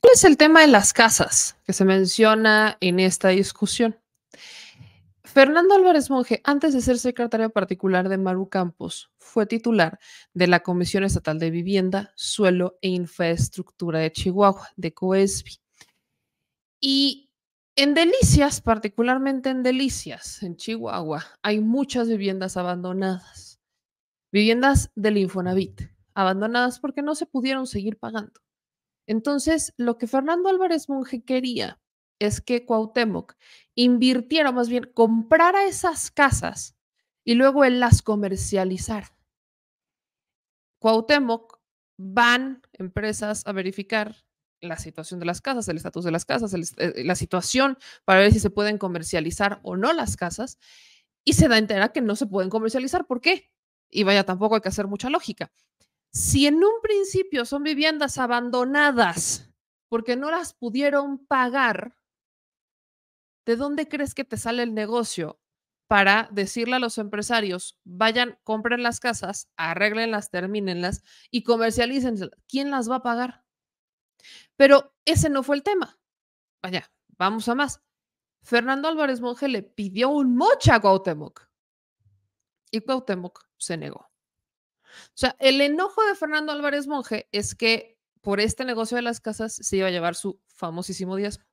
¿Cuál es el tema de las casas que se menciona en esta discusión? Fernando Álvarez Monge, antes de ser secretario particular de Maru Campos, fue titular de la Comisión Estatal de Vivienda, Suelo e Infraestructura de Chihuahua, de COESBI. Y en Delicias, particularmente en Delicias, en Chihuahua, hay muchas viviendas abandonadas, viviendas del Infonavit, abandonadas porque no se pudieron seguir pagando. Entonces, lo que Fernando Álvarez Monje quería es que Cuauhtémoc invirtiera, más bien comprara esas casas y luego él las comercializara. Cuauhtémoc van empresas a verificar la situación de las casas, el estatus de las casas, eh, la situación para ver si se pueden comercializar o no las casas, y se da a entera que no se pueden comercializar. ¿Por qué? Y vaya, tampoco hay que hacer mucha lógica. Si en un principio son viviendas abandonadas porque no las pudieron pagar, ¿de dónde crees que te sale el negocio para decirle a los empresarios, vayan, compren las casas, arreglenlas, termínenlas y comercialicen? ¿Quién las va a pagar? Pero ese no fue el tema. Vaya, vamos a más. Fernando Álvarez Monje le pidió un mocha a Cuauhtémoc y Cuauhtémoc se negó. O sea, el enojo de Fernando Álvarez Monje es que por este negocio de las casas se iba a llevar su famosísimo diezmo.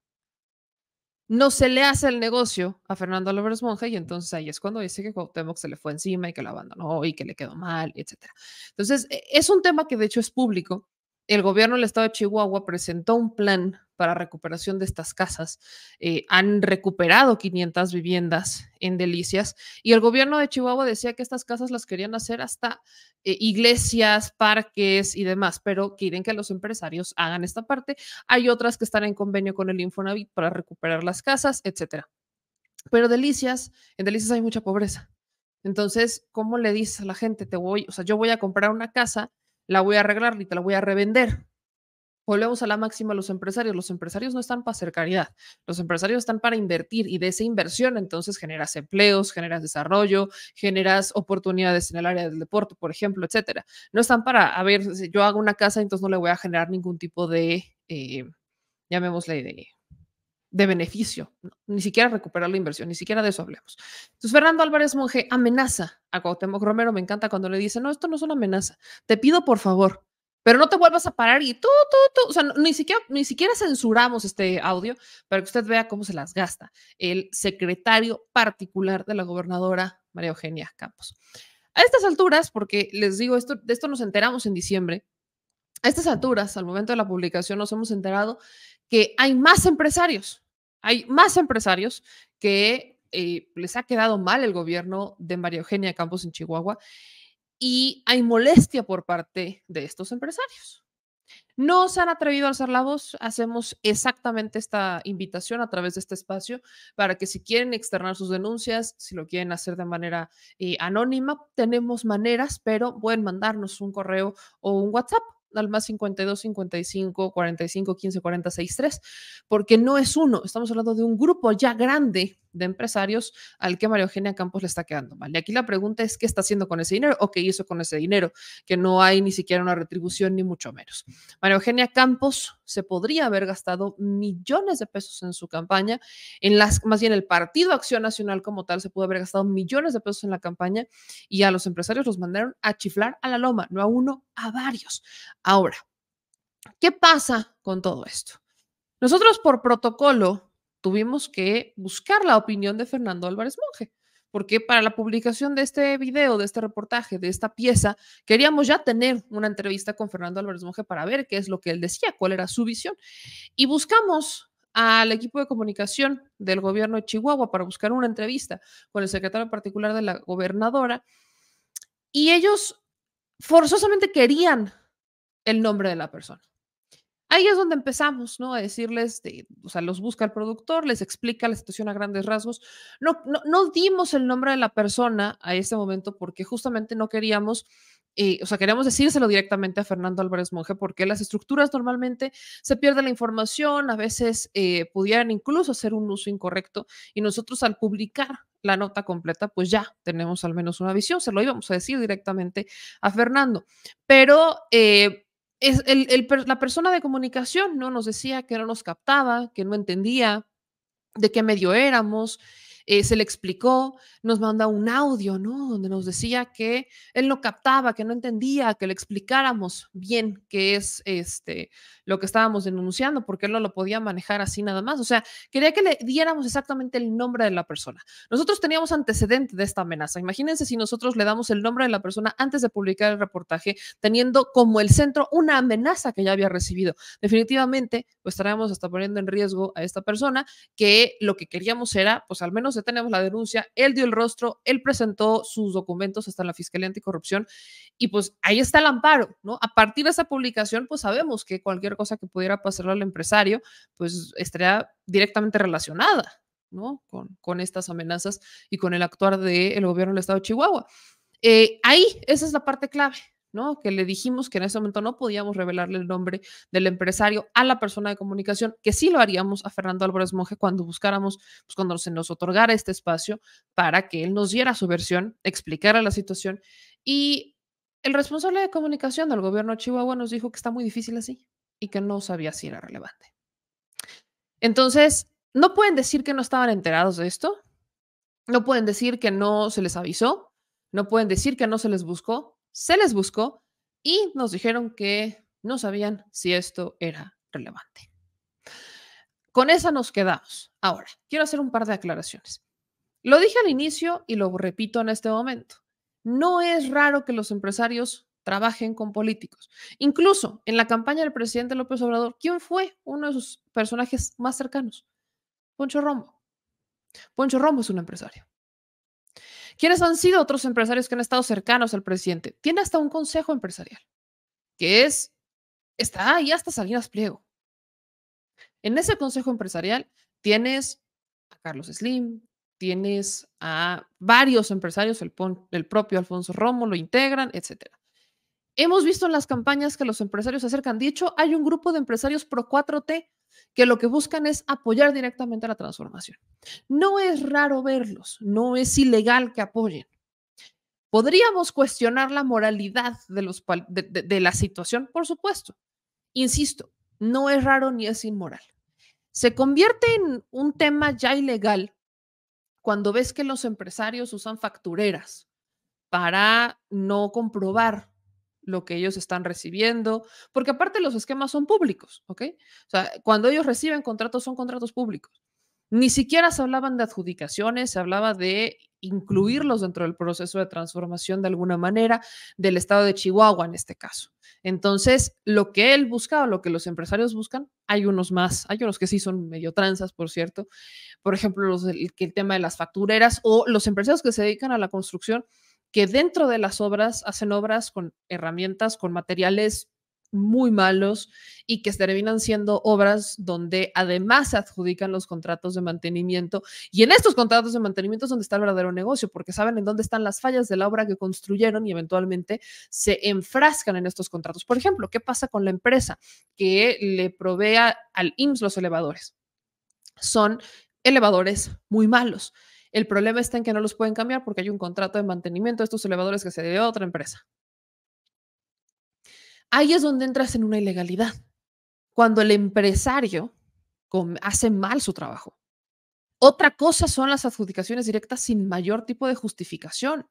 No se le hace el negocio a Fernando Álvarez Monje y entonces ahí es cuando dice que Cuauhtémoc se le fue encima y que lo abandonó y que le quedó mal, etc. Entonces, e, es un tema que de hecho es público el gobierno del estado de Chihuahua presentó un plan para recuperación de estas casas. Eh, han recuperado 500 viviendas en Delicias y el gobierno de Chihuahua decía que estas casas las querían hacer hasta eh, iglesias, parques y demás, pero quieren que los empresarios hagan esta parte. Hay otras que están en convenio con el Infonavit para recuperar las casas, etcétera. Pero Delicias, en Delicias hay mucha pobreza. Entonces, ¿cómo le dices a la gente? Te voy, o sea, yo voy a comprar una casa la voy a arreglar y te la voy a revender. Volvemos a la máxima los empresarios. Los empresarios no están para hacer caridad. Los empresarios están para invertir y de esa inversión entonces generas empleos, generas desarrollo, generas oportunidades en el área del deporte, por ejemplo, etcétera. No están para, a ver, yo hago una casa, entonces no le voy a generar ningún tipo de, eh, llamémosle, idea de beneficio, ni siquiera recuperar la inversión, ni siquiera de eso hablemos. Entonces, Fernando Álvarez Monje amenaza a Cuauhtémoc Romero, me encanta cuando le dice, no, esto no es una amenaza, te pido por favor, pero no te vuelvas a parar y tú, tú, o sea, ni, siquiera, ni siquiera censuramos este audio para que usted vea cómo se las gasta el secretario particular de la gobernadora María Eugenia Campos. A estas alturas, porque les digo, esto, de esto nos enteramos en diciembre, a estas alturas, al momento de la publicación, nos hemos enterado que hay más empresarios, hay más empresarios que eh, les ha quedado mal el gobierno de María Eugenia Campos en Chihuahua y hay molestia por parte de estos empresarios. No se han atrevido a alzar la voz. Hacemos exactamente esta invitación a través de este espacio para que si quieren externar sus denuncias, si lo quieren hacer de manera eh, anónima, tenemos maneras, pero pueden mandarnos un correo o un WhatsApp al más 52 55 45 15 40 63, porque no es uno, estamos hablando de un grupo ya grande de empresarios al que María Eugenia Campos le está quedando mal. Y aquí la pregunta es, ¿qué está haciendo con ese dinero o qué hizo con ese dinero? Que no hay ni siquiera una retribución, ni mucho menos. María Eugenia Campos se podría haber gastado millones de pesos en su campaña, en las, más bien el Partido Acción Nacional como tal se pudo haber gastado millones de pesos en la campaña y a los empresarios los mandaron a chiflar a la loma, no a uno, a varios. Ahora, ¿qué pasa con todo esto? Nosotros por protocolo tuvimos que buscar la opinión de Fernando Álvarez Monje, porque para la publicación de este video, de este reportaje, de esta pieza, queríamos ya tener una entrevista con Fernando Álvarez Monje para ver qué es lo que él decía, cuál era su visión. Y buscamos al equipo de comunicación del gobierno de Chihuahua para buscar una entrevista con el secretario particular de la gobernadora y ellos forzosamente querían el nombre de la persona. Ahí es donde empezamos, ¿no? A decirles, de, o sea, los busca el productor, les explica la situación a grandes rasgos. No, no, dimos el nombre de la persona a ese momento porque justamente no queríamos eh, o sea, queríamos decírselo directamente a Fernando Álvarez Monje porque las estructuras normalmente se pierde la información, a veces eh, pudieran incluso hacer un uso incorrecto y nosotros al publicar la nota completa, pues ya tenemos al menos una visión, se lo íbamos a decir directamente a Fernando, pero eh, es el, la persona de comunicación no nos decía que no nos captaba, que no entendía de qué medio éramos, eh, se le explicó, nos manda un audio, ¿no? Donde nos decía que él lo captaba, que no entendía, que le explicáramos bien qué es este, lo que estábamos denunciando, porque él no lo podía manejar así nada más. O sea, quería que le diéramos exactamente el nombre de la persona. Nosotros teníamos antecedente de esta amenaza. Imagínense si nosotros le damos el nombre de la persona antes de publicar el reportaje, teniendo como el centro una amenaza que ya había recibido. Definitivamente, pues estaríamos hasta poniendo en riesgo a esta persona que lo que queríamos era, pues al menos tenemos la denuncia, él dio el rostro, él presentó sus documentos hasta la Fiscalía Anticorrupción y pues ahí está el amparo, ¿no? A partir de esa publicación, pues sabemos que cualquier cosa que pudiera pasarle al empresario, pues estaría directamente relacionada, ¿no? Con, con estas amenazas y con el actuar del gobierno del Estado de Chihuahua. Eh, ahí, esa es la parte clave, ¿no? Que le dijimos que en ese momento no podíamos revelarle el nombre del empresario a la persona de comunicación, que sí lo haríamos a Fernando Álvarez Monje cuando buscáramos, pues, cuando se nos otorgara este espacio para que él nos diera su versión, explicara la situación. Y el responsable de comunicación del gobierno de Chihuahua nos dijo que está muy difícil así y que no sabía si era relevante. Entonces, no pueden decir que no estaban enterados de esto, no pueden decir que no se les avisó, no pueden decir que no se les buscó, se les buscó y nos dijeron que no sabían si esto era relevante. Con esa nos quedamos. Ahora, quiero hacer un par de aclaraciones. Lo dije al inicio y lo repito en este momento. No es raro que los empresarios trabajen con políticos. Incluso en la campaña del presidente López Obrador, ¿quién fue uno de sus personajes más cercanos? Poncho Rombo. Poncho Rombo es un empresario. ¿Quiénes han sido otros empresarios que han estado cercanos al presidente? Tiene hasta un consejo empresarial, que es, está ahí hasta Salinas Pliego. En ese consejo empresarial tienes a Carlos Slim, tienes a varios empresarios, el, el propio Alfonso Romo lo integran, etc. Hemos visto en las campañas que los empresarios se acercan. Dicho, hay un grupo de empresarios pro 4T que lo que buscan es apoyar directamente a la transformación. No es raro verlos, no es ilegal que apoyen. Podríamos cuestionar la moralidad de, de la situación, por supuesto. Insisto, no es raro ni es inmoral. Se convierte en un tema ya ilegal cuando ves que los empresarios usan factureras para no comprobar lo que ellos están recibiendo, porque aparte los esquemas son públicos, ¿ok? O sea, cuando ellos reciben contratos son contratos públicos. Ni siquiera se hablaban de adjudicaciones, se hablaba de incluirlos dentro del proceso de transformación de alguna manera del estado de Chihuahua en este caso. Entonces, lo que él buscaba, lo que los empresarios buscan, hay unos más, hay unos que sí son medio tranzas, por cierto. Por ejemplo, el tema de las factureras o los empresarios que se dedican a la construcción que dentro de las obras hacen obras con herramientas, con materiales muy malos y que terminan siendo obras donde además se adjudican los contratos de mantenimiento. Y en estos contratos de mantenimiento es donde está el verdadero negocio, porque saben en dónde están las fallas de la obra que construyeron y eventualmente se enfrascan en estos contratos. Por ejemplo, ¿qué pasa con la empresa que le provea al IMSS los elevadores? Son elevadores muy malos. El problema está en que no los pueden cambiar porque hay un contrato de mantenimiento de estos elevadores que se debe a otra empresa. Ahí es donde entras en una ilegalidad, cuando el empresario hace mal su trabajo. Otra cosa son las adjudicaciones directas sin mayor tipo de justificación.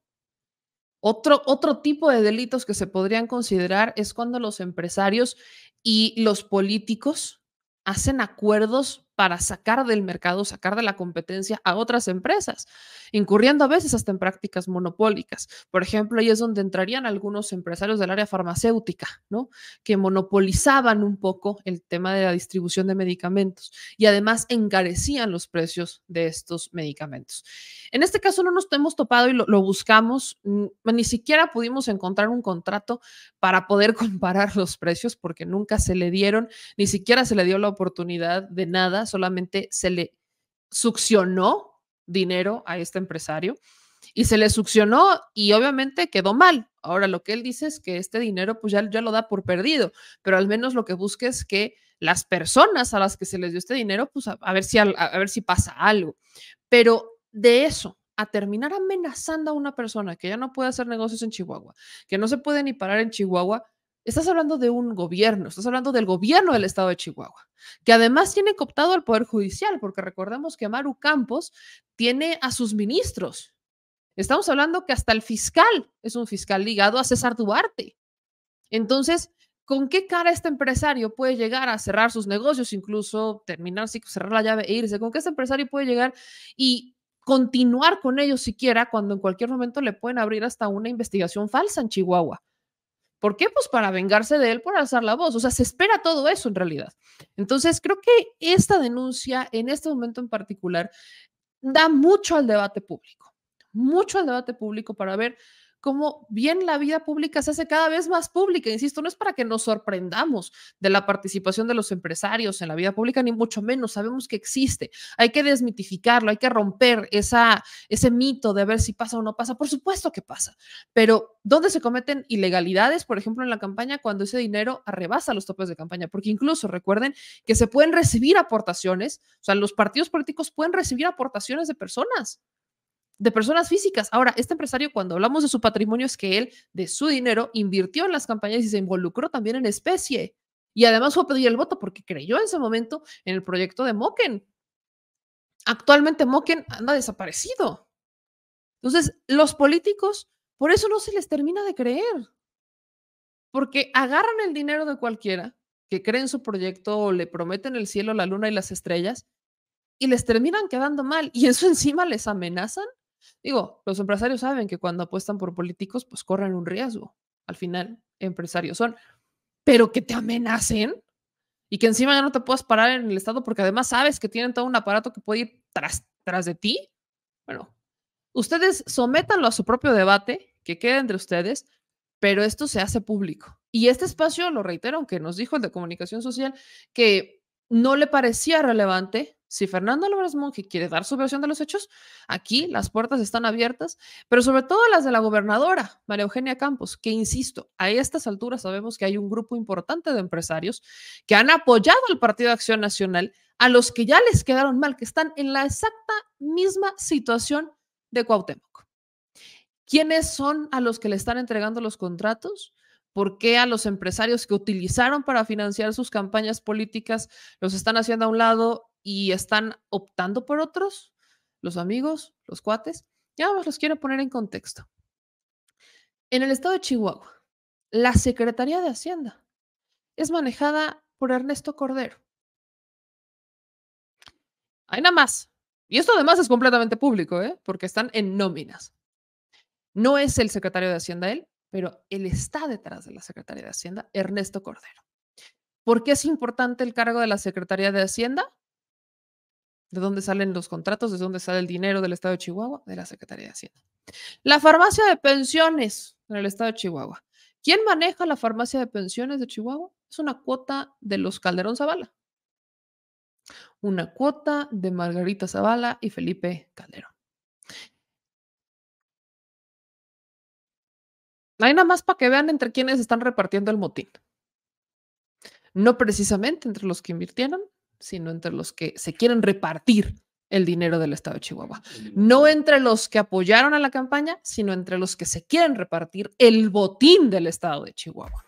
Otro, otro tipo de delitos que se podrían considerar es cuando los empresarios y los políticos hacen acuerdos para sacar del mercado, sacar de la competencia a otras empresas, incurriendo a veces hasta en prácticas monopólicas. Por ejemplo, ahí es donde entrarían algunos empresarios del área farmacéutica, ¿no? Que monopolizaban un poco el tema de la distribución de medicamentos y además encarecían los precios de estos medicamentos. En este caso no nos hemos topado y lo, lo buscamos, mm, ni siquiera pudimos encontrar un contrato para poder comparar los precios porque nunca se le dieron, ni siquiera se le dio la oportunidad de nada solamente se le succionó dinero a este empresario y se le succionó y obviamente quedó mal. Ahora lo que él dice es que este dinero pues ya, ya lo da por perdido, pero al menos lo que busca es que las personas a las que se les dio este dinero pues a, ver, si, a ver si pasa algo. Pero de eso a terminar amenazando a una persona que ya no puede hacer negocios en Chihuahua, que no se puede ni parar en Chihuahua, Estás hablando de un gobierno, estás hablando del gobierno del estado de Chihuahua, que además tiene cooptado al Poder Judicial, porque recordemos que Amaru Campos tiene a sus ministros. Estamos hablando que hasta el fiscal es un fiscal ligado a César Duarte. Entonces, ¿con qué cara este empresario puede llegar a cerrar sus negocios, incluso terminar, pues, cerrar la llave e irse? ¿Con qué este empresario puede llegar y continuar con ellos siquiera cuando en cualquier momento le pueden abrir hasta una investigación falsa en Chihuahua? ¿Por qué? Pues para vengarse de él por alzar la voz. O sea, se espera todo eso en realidad. Entonces, creo que esta denuncia, en este momento en particular, da mucho al debate público, mucho al debate público para ver como bien la vida pública se hace cada vez más pública. Insisto, no es para que nos sorprendamos de la participación de los empresarios en la vida pública, ni mucho menos. Sabemos que existe. Hay que desmitificarlo, hay que romper esa, ese mito de ver si pasa o no pasa. Por supuesto que pasa, pero ¿dónde se cometen ilegalidades? Por ejemplo, en la campaña, cuando ese dinero arrebasa los topes de campaña, porque incluso recuerden que se pueden recibir aportaciones, o sea, los partidos políticos pueden recibir aportaciones de personas de personas físicas. Ahora, este empresario, cuando hablamos de su patrimonio, es que él, de su dinero, invirtió en las campañas y se involucró también en especie. Y además fue a pedir el voto porque creyó en ese momento en el proyecto de Moken. Actualmente Moken anda desaparecido. Entonces, los políticos, por eso no se les termina de creer. Porque agarran el dinero de cualquiera que cree en su proyecto o le prometen el cielo, la luna y las estrellas y les terminan quedando mal y eso encima les amenazan Digo, los empresarios saben que cuando apuestan por políticos, pues corren un riesgo. Al final, empresarios son. Pero que te amenacen y que encima ya no te puedas parar en el Estado porque además sabes que tienen todo un aparato que puede ir tras, de ti. Bueno, ustedes sométanlo a su propio debate, que quede entre ustedes, pero esto se hace público. Y este espacio, lo reitero, aunque nos dijo el de comunicación social que no le parecía relevante si Fernando Álvarez Monge quiere dar su versión de los hechos, aquí las puertas están abiertas, pero sobre todo las de la gobernadora, María Eugenia Campos, que insisto, a estas alturas sabemos que hay un grupo importante de empresarios que han apoyado al Partido de Acción Nacional, a los que ya les quedaron mal, que están en la exacta misma situación de Cuauhtémoc. ¿Quiénes son a los que le están entregando los contratos? ¿Por qué a los empresarios que utilizaron para financiar sus campañas políticas los están haciendo a un lado y están optando por otros, los amigos, los cuates. Ya vamos los quiero poner en contexto. En el estado de Chihuahua, la Secretaría de Hacienda es manejada por Ernesto Cordero. Hay nada más. Y esto además es completamente público, ¿eh? porque están en nóminas. No es el secretario de Hacienda él, pero él está detrás de la Secretaría de Hacienda, Ernesto Cordero. ¿Por qué es importante el cargo de la Secretaría de Hacienda? ¿De dónde salen los contratos? ¿De dónde sale el dinero del Estado de Chihuahua? De la Secretaría de Hacienda. La farmacia de pensiones en el Estado de Chihuahua. ¿Quién maneja la farmacia de pensiones de Chihuahua? Es una cuota de los Calderón Zavala. Una cuota de Margarita Zavala y Felipe Calderón. Hay nada más para que vean entre quienes están repartiendo el motín. No precisamente entre los que invirtieron, sino entre los que se quieren repartir el dinero del Estado de Chihuahua. No entre los que apoyaron a la campaña, sino entre los que se quieren repartir el botín del Estado de Chihuahua.